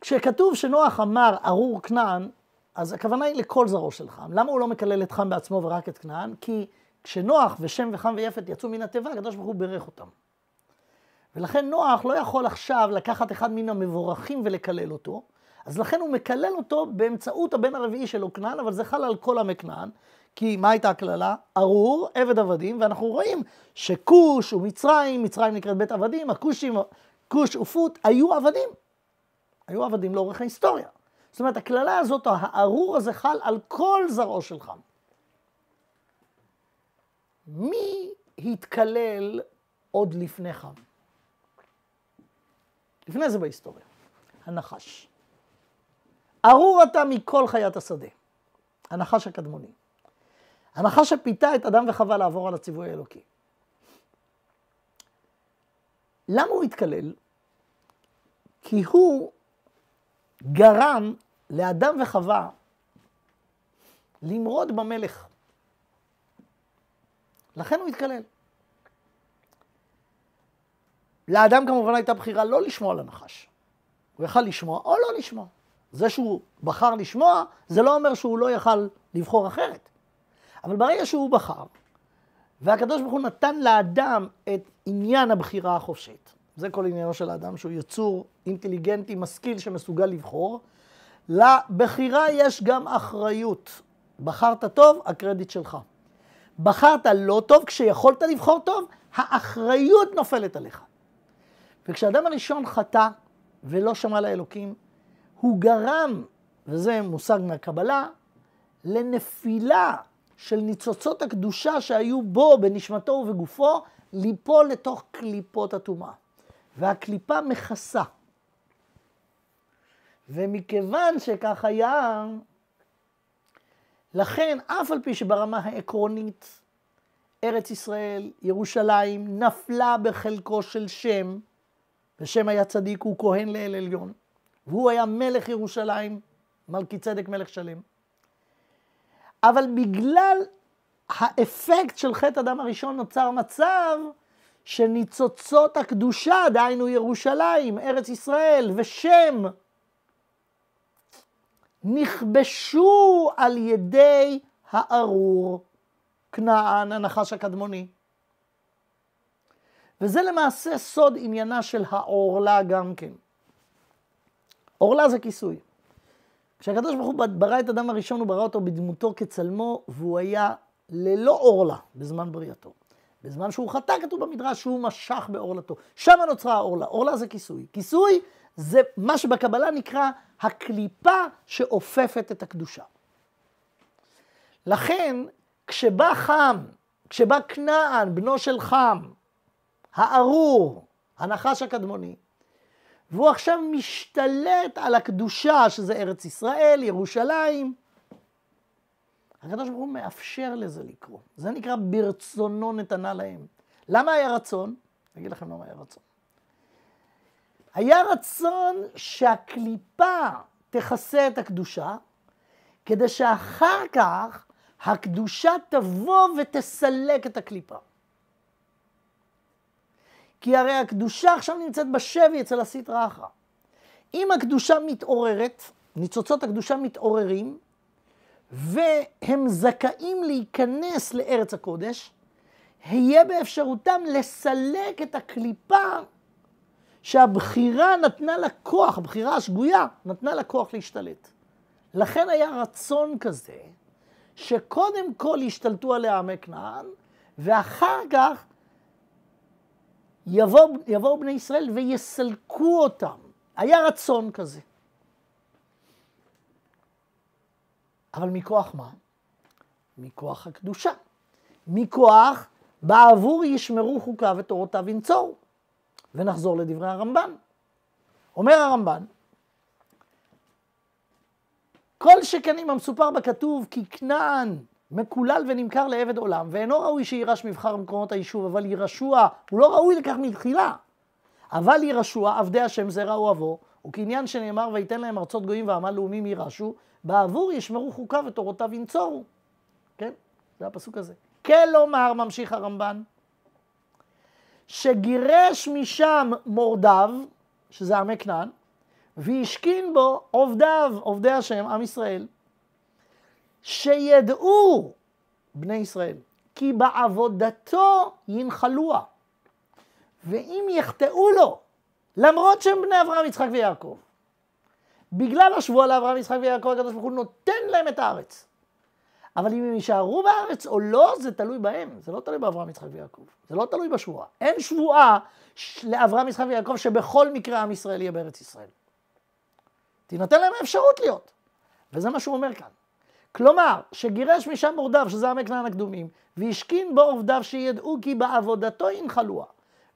כשכתוב שנוח אמר ארור כנען, אז הכוונה היא לכל זרעו של חם. למה הוא לא מקלל את חם בעצמו ורק את כנען? כי כשנוח ושם וחם ויפת יצאו מן התיבה, הקדוש ברוך הוא בירך אותם. ולכן נוח לא יכול עכשיו לקחת אחד מן המבורכים ולקלל אותו, אז לכן הוא מקלל אותו באמצעות הבן הרביעי שלו כנען, אבל זה חל על כל עמי כנען, כי מה הייתה הקללה? ארור, עבד עבדים, ואנחנו רואים שכוש ומצרים, מצרים נקראת בית עבדים, הכושים, כוש ופוט, היו עבדים. היו עבדים לאורך ההיסטוריה. זאת אומרת, הקללה הזאת, הארור הזה חל על כל זרעו של חם. מי התקלל עוד לפני חם? לפני זה בהיסטוריה. הנחש. ארור אתה מכל חיית השדה. הנחש הקדמוני. הנחש שפיתה את אדם וחווה לעבור על הציווי האלוקי. למה הוא התקלל? כי הוא גרם לאדם וחווה למרוד במלך. לכן הוא התקלל. לאדם כמובן הייתה בחירה לא לשמוע לנחש. הוא יכל לשמוע או לא לשמוע. זה שהוא בחר לשמוע, זה לא אומר שהוא לא יכל לבחור אחרת. אבל ברגע שהוא בחר, והקדוש ברוך הוא נתן לאדם את עניין הבחירה החופשית, זה כל עניינו של האדם, שהוא יצור אינטליגנטי, משכיל, שמסוגל לבחור, לבחירה יש גם אחריות. בחרת טוב, הקרדיט שלך. בחרת לא טוב, כשיכולת לבחור טוב, האחריות נופלת עליך. וכשאדם הראשון חטא ולא שמע לאלוקים, הוא גרם, וזה מושג מהקבלה, לנפילה של ניצוצות הקדושה שהיו בו, בנשמתו ובגופו, ליפול לתוך קליפות הטומאה. והקליפה מכסה. ומכיוון שכך היה, לכן, אף על פי שברמה העקרונית ארץ ישראל, ירושלים, נפלה בחלקו של שם, ושם היה צדיק, הוא כהן לאל עליון, והוא היה מלך ירושלים, מלכי צדק מלך שלם. אבל בגלל האפקט של חטא הדם הראשון נוצר מצב שניצוצות הקדושה, דהיינו ירושלים, ארץ ישראל ושם, נכבשו על ידי הארור, כנען, הנחש הקדמוני. וזה למעשה סוד עניינה של העורלה גם כן. עורלה זה כיסוי. כשהקדוש ברוך הוא ברא את אדם הראשון, הוא ברא אותו בדמותו כצלמו, והוא היה ללא עורלה בזמן בריאתו. בזמן שהוא חטא, כתוב במדרש שהוא משך בעורלתו. שם נוצרה העורלה. עורלה זה כיסוי. כיסוי זה מה שבקבלה נקרא הקליפה שאופפת את הקדושה. לכן, כשבא חם, כשבא כנען, בנו של חם, הארור, הנחש הקדמוני, והוא עכשיו משתלט על הקדושה, שזה ארץ ישראל, ירושלים, הקדוש ברוך הוא מאפשר לזה לקרות. זה נקרא ברצונו נתנה להם. למה היה רצון? אני אגיד לכם למה היה רצון. היה רצון שהקליפה תכסה את הקדושה, כדי שאחר כך הקדושה תבוא ותסלק את הקליפה. כי הרי הקדושה עכשיו נמצאת בשבי אצל הסית רחה. אם הקדושה מתעוררת, ניצוצות הקדושה מתעוררים, והם זכאים להיכנס לארץ הקודש, יהיה באפשרותם לסלק את הקליפה שהבחירה נתנה לה כוח, הבחירה השגויה נתנה לה כוח להשתלט. לכן היה רצון כזה, שקודם כל ישתלטו עליה עמי כנען, ואחר כך יבואו יבוא בני ישראל ויסלקו אותם. היה רצון כזה. אבל מכוח מה? מכוח הקדושה. מכוח בעבור ישמרו חוקיו ותורותיו ינצורו. ונחזור לדברי הרמב"ן. אומר הרמב"ן, כל שכן אם המסופר בכתוב כי כנען מקולל ונמכר לעבד עולם, ואינו ראוי שיירש מבחר מקומות היישוב, אבל יירשוע, הוא לא ראוי לכך מתחילה. אבל יירשוע, עבדי השם זרע אוהבו, וכעניין שנאמר, ויתן להם ארצות גויים ועמל לאומים יירשו, בעבור ישמרו חוקיו ותורותיו ינצורו. כן? זה הפסוק הזה. כלומר, ממשיך הרמב"ן, שגירש משם מורדיו, שזה עמי כנען, והשכין בו עובדיו, עובדי השם, עם ישראל, שידעו בני ישראל, כי בעבודתו ינחלוה, ואם יחטאו לו, למרות שהם בני אברהם, יצחק ויעקב, בגלל השבוע לאברהם, יצחק ויעקב, הקדוש ברוך הוא נותן להם את הארץ. אבל אם הם יישארו בארץ או לא, זה תלוי בהם. זה לא תלוי באברהם, יצחק ויעקב. זה לא תלוי בשבועה. אין שבועה לאברהם, יצחק ויעקב שבכל מקרה עם ישראל יהיה בארץ ישראל. תינתן להם האפשרות להיות. וזה מה שהוא אומר כאן. כלומר, שגירש משם עובדיו, שזה עמק נען הקדומים, והשכין בו עובדיו שידעו כי בעבודתו ינחלוה.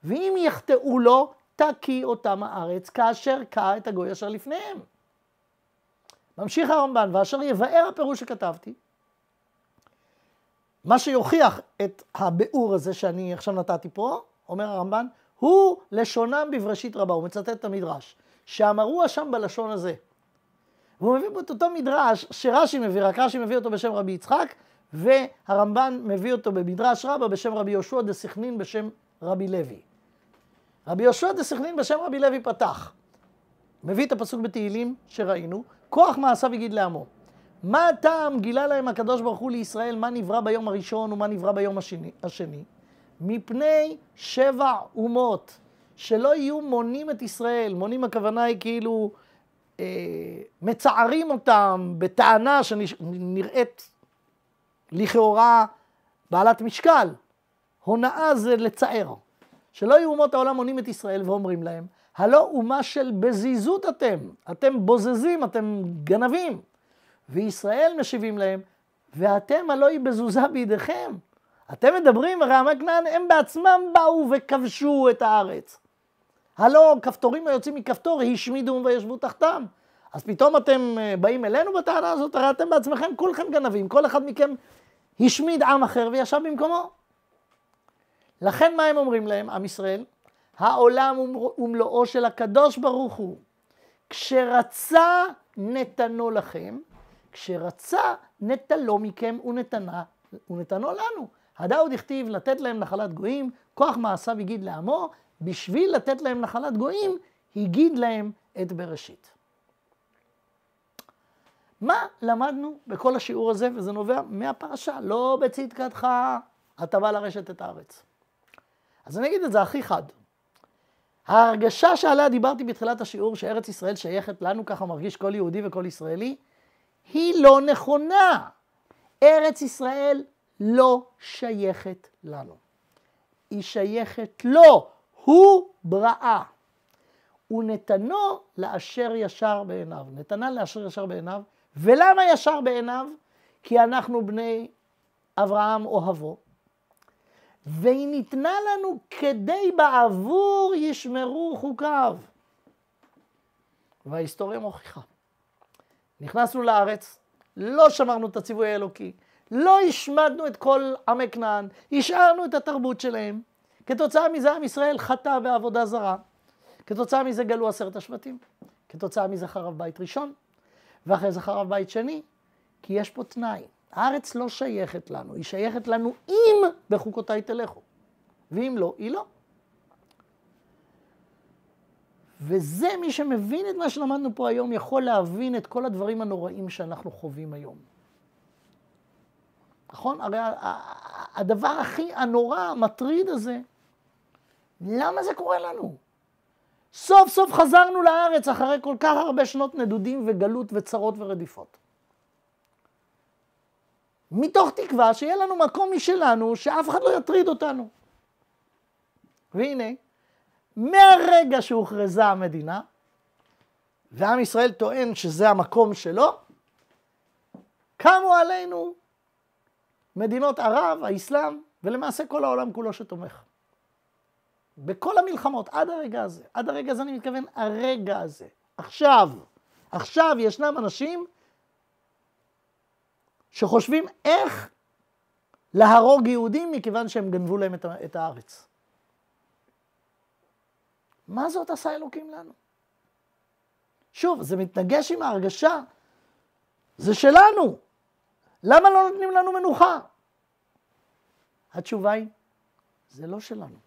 ואם יחטאו לו, תקיא אותם הארץ, כאשר קע את הגוי אשר לפניהם. ממשיך הרמב"ן, ואשר יבאר הפירוש שכתבתי, מה שיוכיח את הביאור הזה שאני עכשיו נתתי פה, אומר הרמב"ן, הוא לשונם בבראשית רבה, הוא מצטט את המדרש, שאמרוה שם בלשון הזה. והוא מביא פה את אותו מדרש שרש"י מביא, רק רש"י מביא אותו בשם רבי יצחק, והרמב"ן מביא אותו במדרש רבה בשם רבי יהושע דה סכנין בשם רבי לוי. רבי יהושע דה סכנין בשם רבי לוי פתח, מביא את הפסוק בתהילים שראינו, כוח מעשיו יגיד לעמו. מה הטעם גילה להם הקדוש ברוך הוא לישראל, מה נברא ביום הראשון ומה נברא ביום השני? השני? מפני שבע אומות, שלא יהיו מונים את ישראל. מונים הכוונה היא כאילו אה, מצערים אותם בטענה שנראית לכאורה בעלת משקל. הונאה זה לצער. שלא יהיו אומות העולם מונים את ישראל ואומרים להם, הלא אומה של בזיזות אתם, אתם בוזזים, אתם גנבים. וישראל משיבים להם, ואתם הלא היא בזוזה בידיכם. אתם מדברים, הרי עמי כנען הם בעצמם באו וכבשו את הארץ. הלא כפתורים היוצאים מכפתור השמידו וישבו תחתם. אז פתאום אתם אה, באים אלינו בטענה הזאת, הרי אתם בעצמכם כולכם גנבים, כל אחד מכם השמיד עם אחר וישב במקומו. לכן מה הם אומרים להם, עם ישראל? העולם ומלואו של הקדוש ברוך הוא, כשרצה נתנו לכם, כשרצה נטלו מכם ונתנה, ונתנו לנו. הדאוד הכתיב לתת להם נחלת גויים, כוח מעשיו הגיד לעמו, בשביל לתת להם נחלת גויים, הגיד להם את בראשית. מה למדנו בכל השיעור הזה, וזה נובע מהפרשה, לא בצדקתך, אתה בא לרשת את הארץ. אז אני אגיד את זה הכי חד. ההרגשה שעליה דיברתי בתחילת השיעור, שארץ ישראל שייכת לנו, ככה מרגיש כל יהודי וכל ישראלי, היא לא נכונה. ארץ ישראל לא שייכת לנו. היא שייכת לו, הוא בראה. ונתנו לאשר ישר בעיניו. נתנה לאשר ישר בעיניו. ולמה ישר בעיניו? כי אנחנו בני אברהם אוהבו. והיא ניתנה לנו כדי בעבור ישמרו חוקיו. וההיסטוריה מוכיחה. נכנסנו לארץ, לא שמרנו את הציווי האלוקי, לא השמדנו את כל עמי כנען, השארנו את התרבות שלהם. כתוצאה מזה עם ישראל חטא בעבודה זרה. כתוצאה מזה גלו עשרת השבטים. כתוצאה מזה חרב בית ראשון, ואחרי זה חרב בית שני, כי יש פה תנאי. הארץ לא שייכת לנו, היא שייכת לנו אם בחוקותיי תלכו, ואם לא, היא לא. וזה מי שמבין את מה שלמדנו פה היום, יכול להבין את כל הדברים הנוראים שאנחנו חווים היום. נכון? הרי הדבר הכי הנורא, המטריד הזה, למה זה קורה לנו? סוף סוף חזרנו לארץ אחרי כל כך הרבה שנות נדודים וגלות וצרות ורדיפות. מתוך תקווה שיהיה לנו מקום משלנו, שאף אחד לא יטריד אותנו. והנה, מהרגע שהוכרזה המדינה, ועם ישראל טוען שזה המקום שלו, קמו עלינו מדינות ערב, האסלאם, ולמעשה כל העולם כולו שתומך. בכל המלחמות, עד הרגע הזה. עד הרגע הזה אני מתכוון, הרגע הזה. עכשיו. עכשיו ישנם אנשים שחושבים איך להרוג יהודים מכיוון שהם גנבו להם את הארץ. מה זאת עשה אלוקים לנו? שוב, זה מתנגש עם ההרגשה, זה שלנו. למה לא נותנים לנו מנוחה? התשובה היא, זה לא שלנו.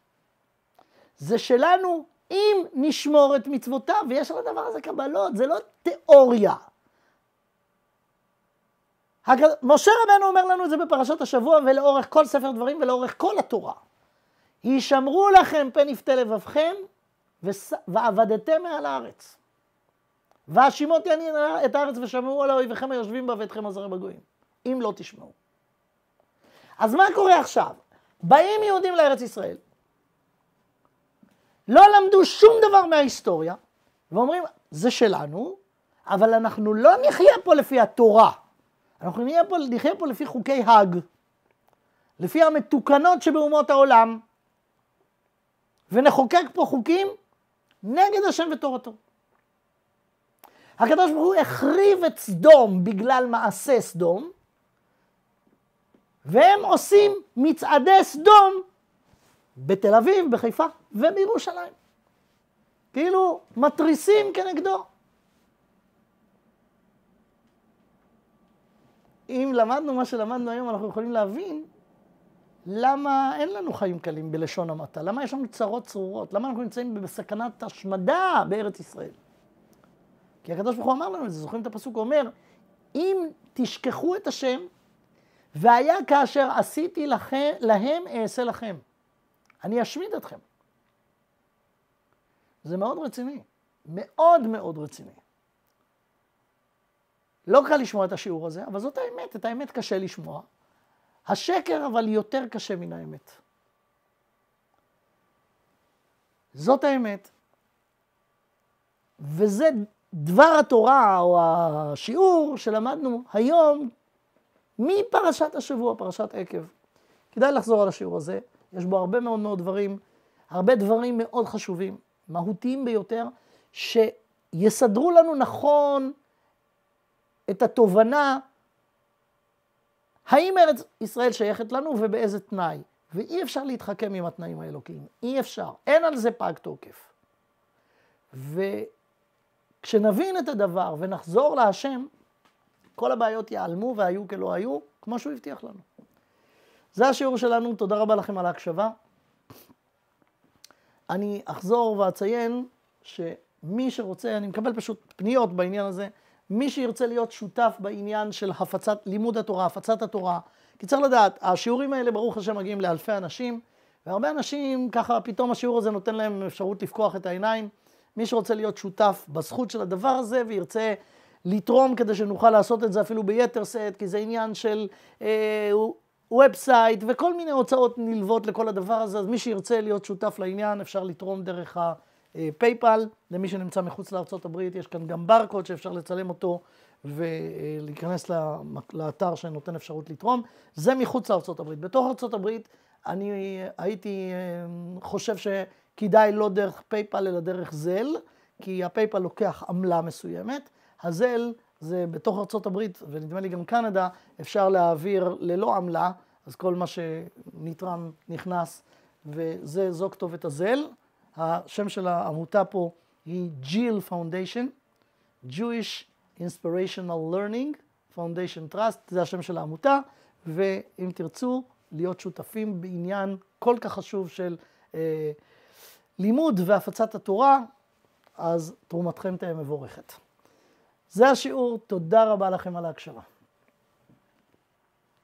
זה שלנו אם נשמור את מצוותיו, ויש על הדבר הזה קבלות, זה לא תיאוריה. משה רבנו אומר לנו את זה בפרשת השבוע ולאורך כל ספר דברים ולאורך כל התורה. הישמרו לכם פן יפתה לבבכם ועבדתם מעל הארץ. והשימותי אני את הארץ ושמעו על האויביכם היושבים בה ואתכם עזרים בגויים. אם לא תשמעו. אז מה קורה עכשיו? באים יהודים לארץ ישראל, לא למדו שום דבר מההיסטוריה, ואומרים, זה שלנו, אבל אנחנו לא נחיה פה לפי התורה, אנחנו נחיה פה, נחיה פה לפי חוקי האג, לפי המתוקנות שבאומות העולם, ונחוקק פה חוקים נגד השם ותורתו. הקדוש ברוך הוא החריב את סדום בגלל מעשה סדום, והם עושים מצעדי סדום בתל אביב, בחיפה ובירושלים. כאילו מתריסים כנגדו. אם למדנו מה שלמדנו היום, אנחנו יכולים להבין למה אין לנו חיים קלים בלשון המעטה? למה יש לנו צרות צרורות? למה אנחנו נמצאים בסכנת השמדה בארץ ישראל? כי הקדוש ברוך הוא אמר לנו את זה, זוכרים את הפסוק? הוא אומר, אם תשכחו את השם, והיה כאשר עשיתי לכם, להם אעשה לכם. אני אשמיד אתכם. זה מאוד רציני, מאוד מאוד רציני. לא קל לשמוע את השיעור הזה, אבל זאת האמת, את האמת קשה לשמוע. השקר אבל יותר קשה מן האמת. זאת האמת. וזה דבר התורה או השיעור שלמדנו היום מפרשת השבוע, פרשת עקב. כדאי לחזור על השיעור הזה, יש בו הרבה מאוד מאוד דברים, הרבה דברים מאוד חשובים, מהותיים ביותר, שיסדרו לנו נכון את התובנה האם ארץ ישראל שייכת לנו ובאיזה תנאי? ואי אפשר להתחכם עם התנאים האלוקיים, אי אפשר, אין על זה פג תוקף. וכשנבין את הדבר ונחזור להשם, כל הבעיות ייעלמו והיו כלא היו, כמו שהוא הבטיח לנו. זה השיעור שלנו, תודה רבה לכם על ההקשבה. אני אחזור ואציין שמי שרוצה, אני מקבל פשוט פניות בעניין הזה, מי שירצה להיות שותף בעניין של הפצת, לימוד התורה, הפצת התורה, כי צריך לדעת, השיעורים האלה ברוך השם מגיעים לאלפי אנשים, והרבה אנשים ככה פתאום השיעור הזה נותן להם אפשרות לפקוח את העיניים. מי שרוצה להיות שותף בזכות של הדבר הזה וירצה לתרום כדי שנוכל לעשות את זה אפילו ביתר שאת, כי זה עניין של אה, ובסייט וכל מיני הוצאות נלוות לכל הדבר הזה, אז מי שירצה להיות שותף לעניין אפשר לתרום דרך ה... פייפל, אה, למי שנמצא מחוץ לארה"ב, יש כאן גם ברקוד שאפשר לצלם אותו ולהיכנס לאתר שנותן אפשרות לתרום. זה מחוץ לארה"ב. בתוך ארה"ב אני הייתי אה, חושב שכדאי לא דרך פייפל אלא דרך זל, כי הפייפל לוקח עמלה מסוימת. הזל זה בתוך ארה"ב, ונדמה לי גם קנדה, אפשר להעביר ללא עמלה, אז כל מה שנתרם נכנס, וזו כתובת הזל. השם של העמותה פה היא ג'יל פאונדיישן, Jewish Inspirational Learning Foundation Trust, זה השם של העמותה, ואם תרצו להיות שותפים בעניין כל כך חשוב של אה, לימוד והפצת התורה, אז תרומתכם תהיה מבורכת. זה השיעור, תודה רבה לכם על ההקשבה.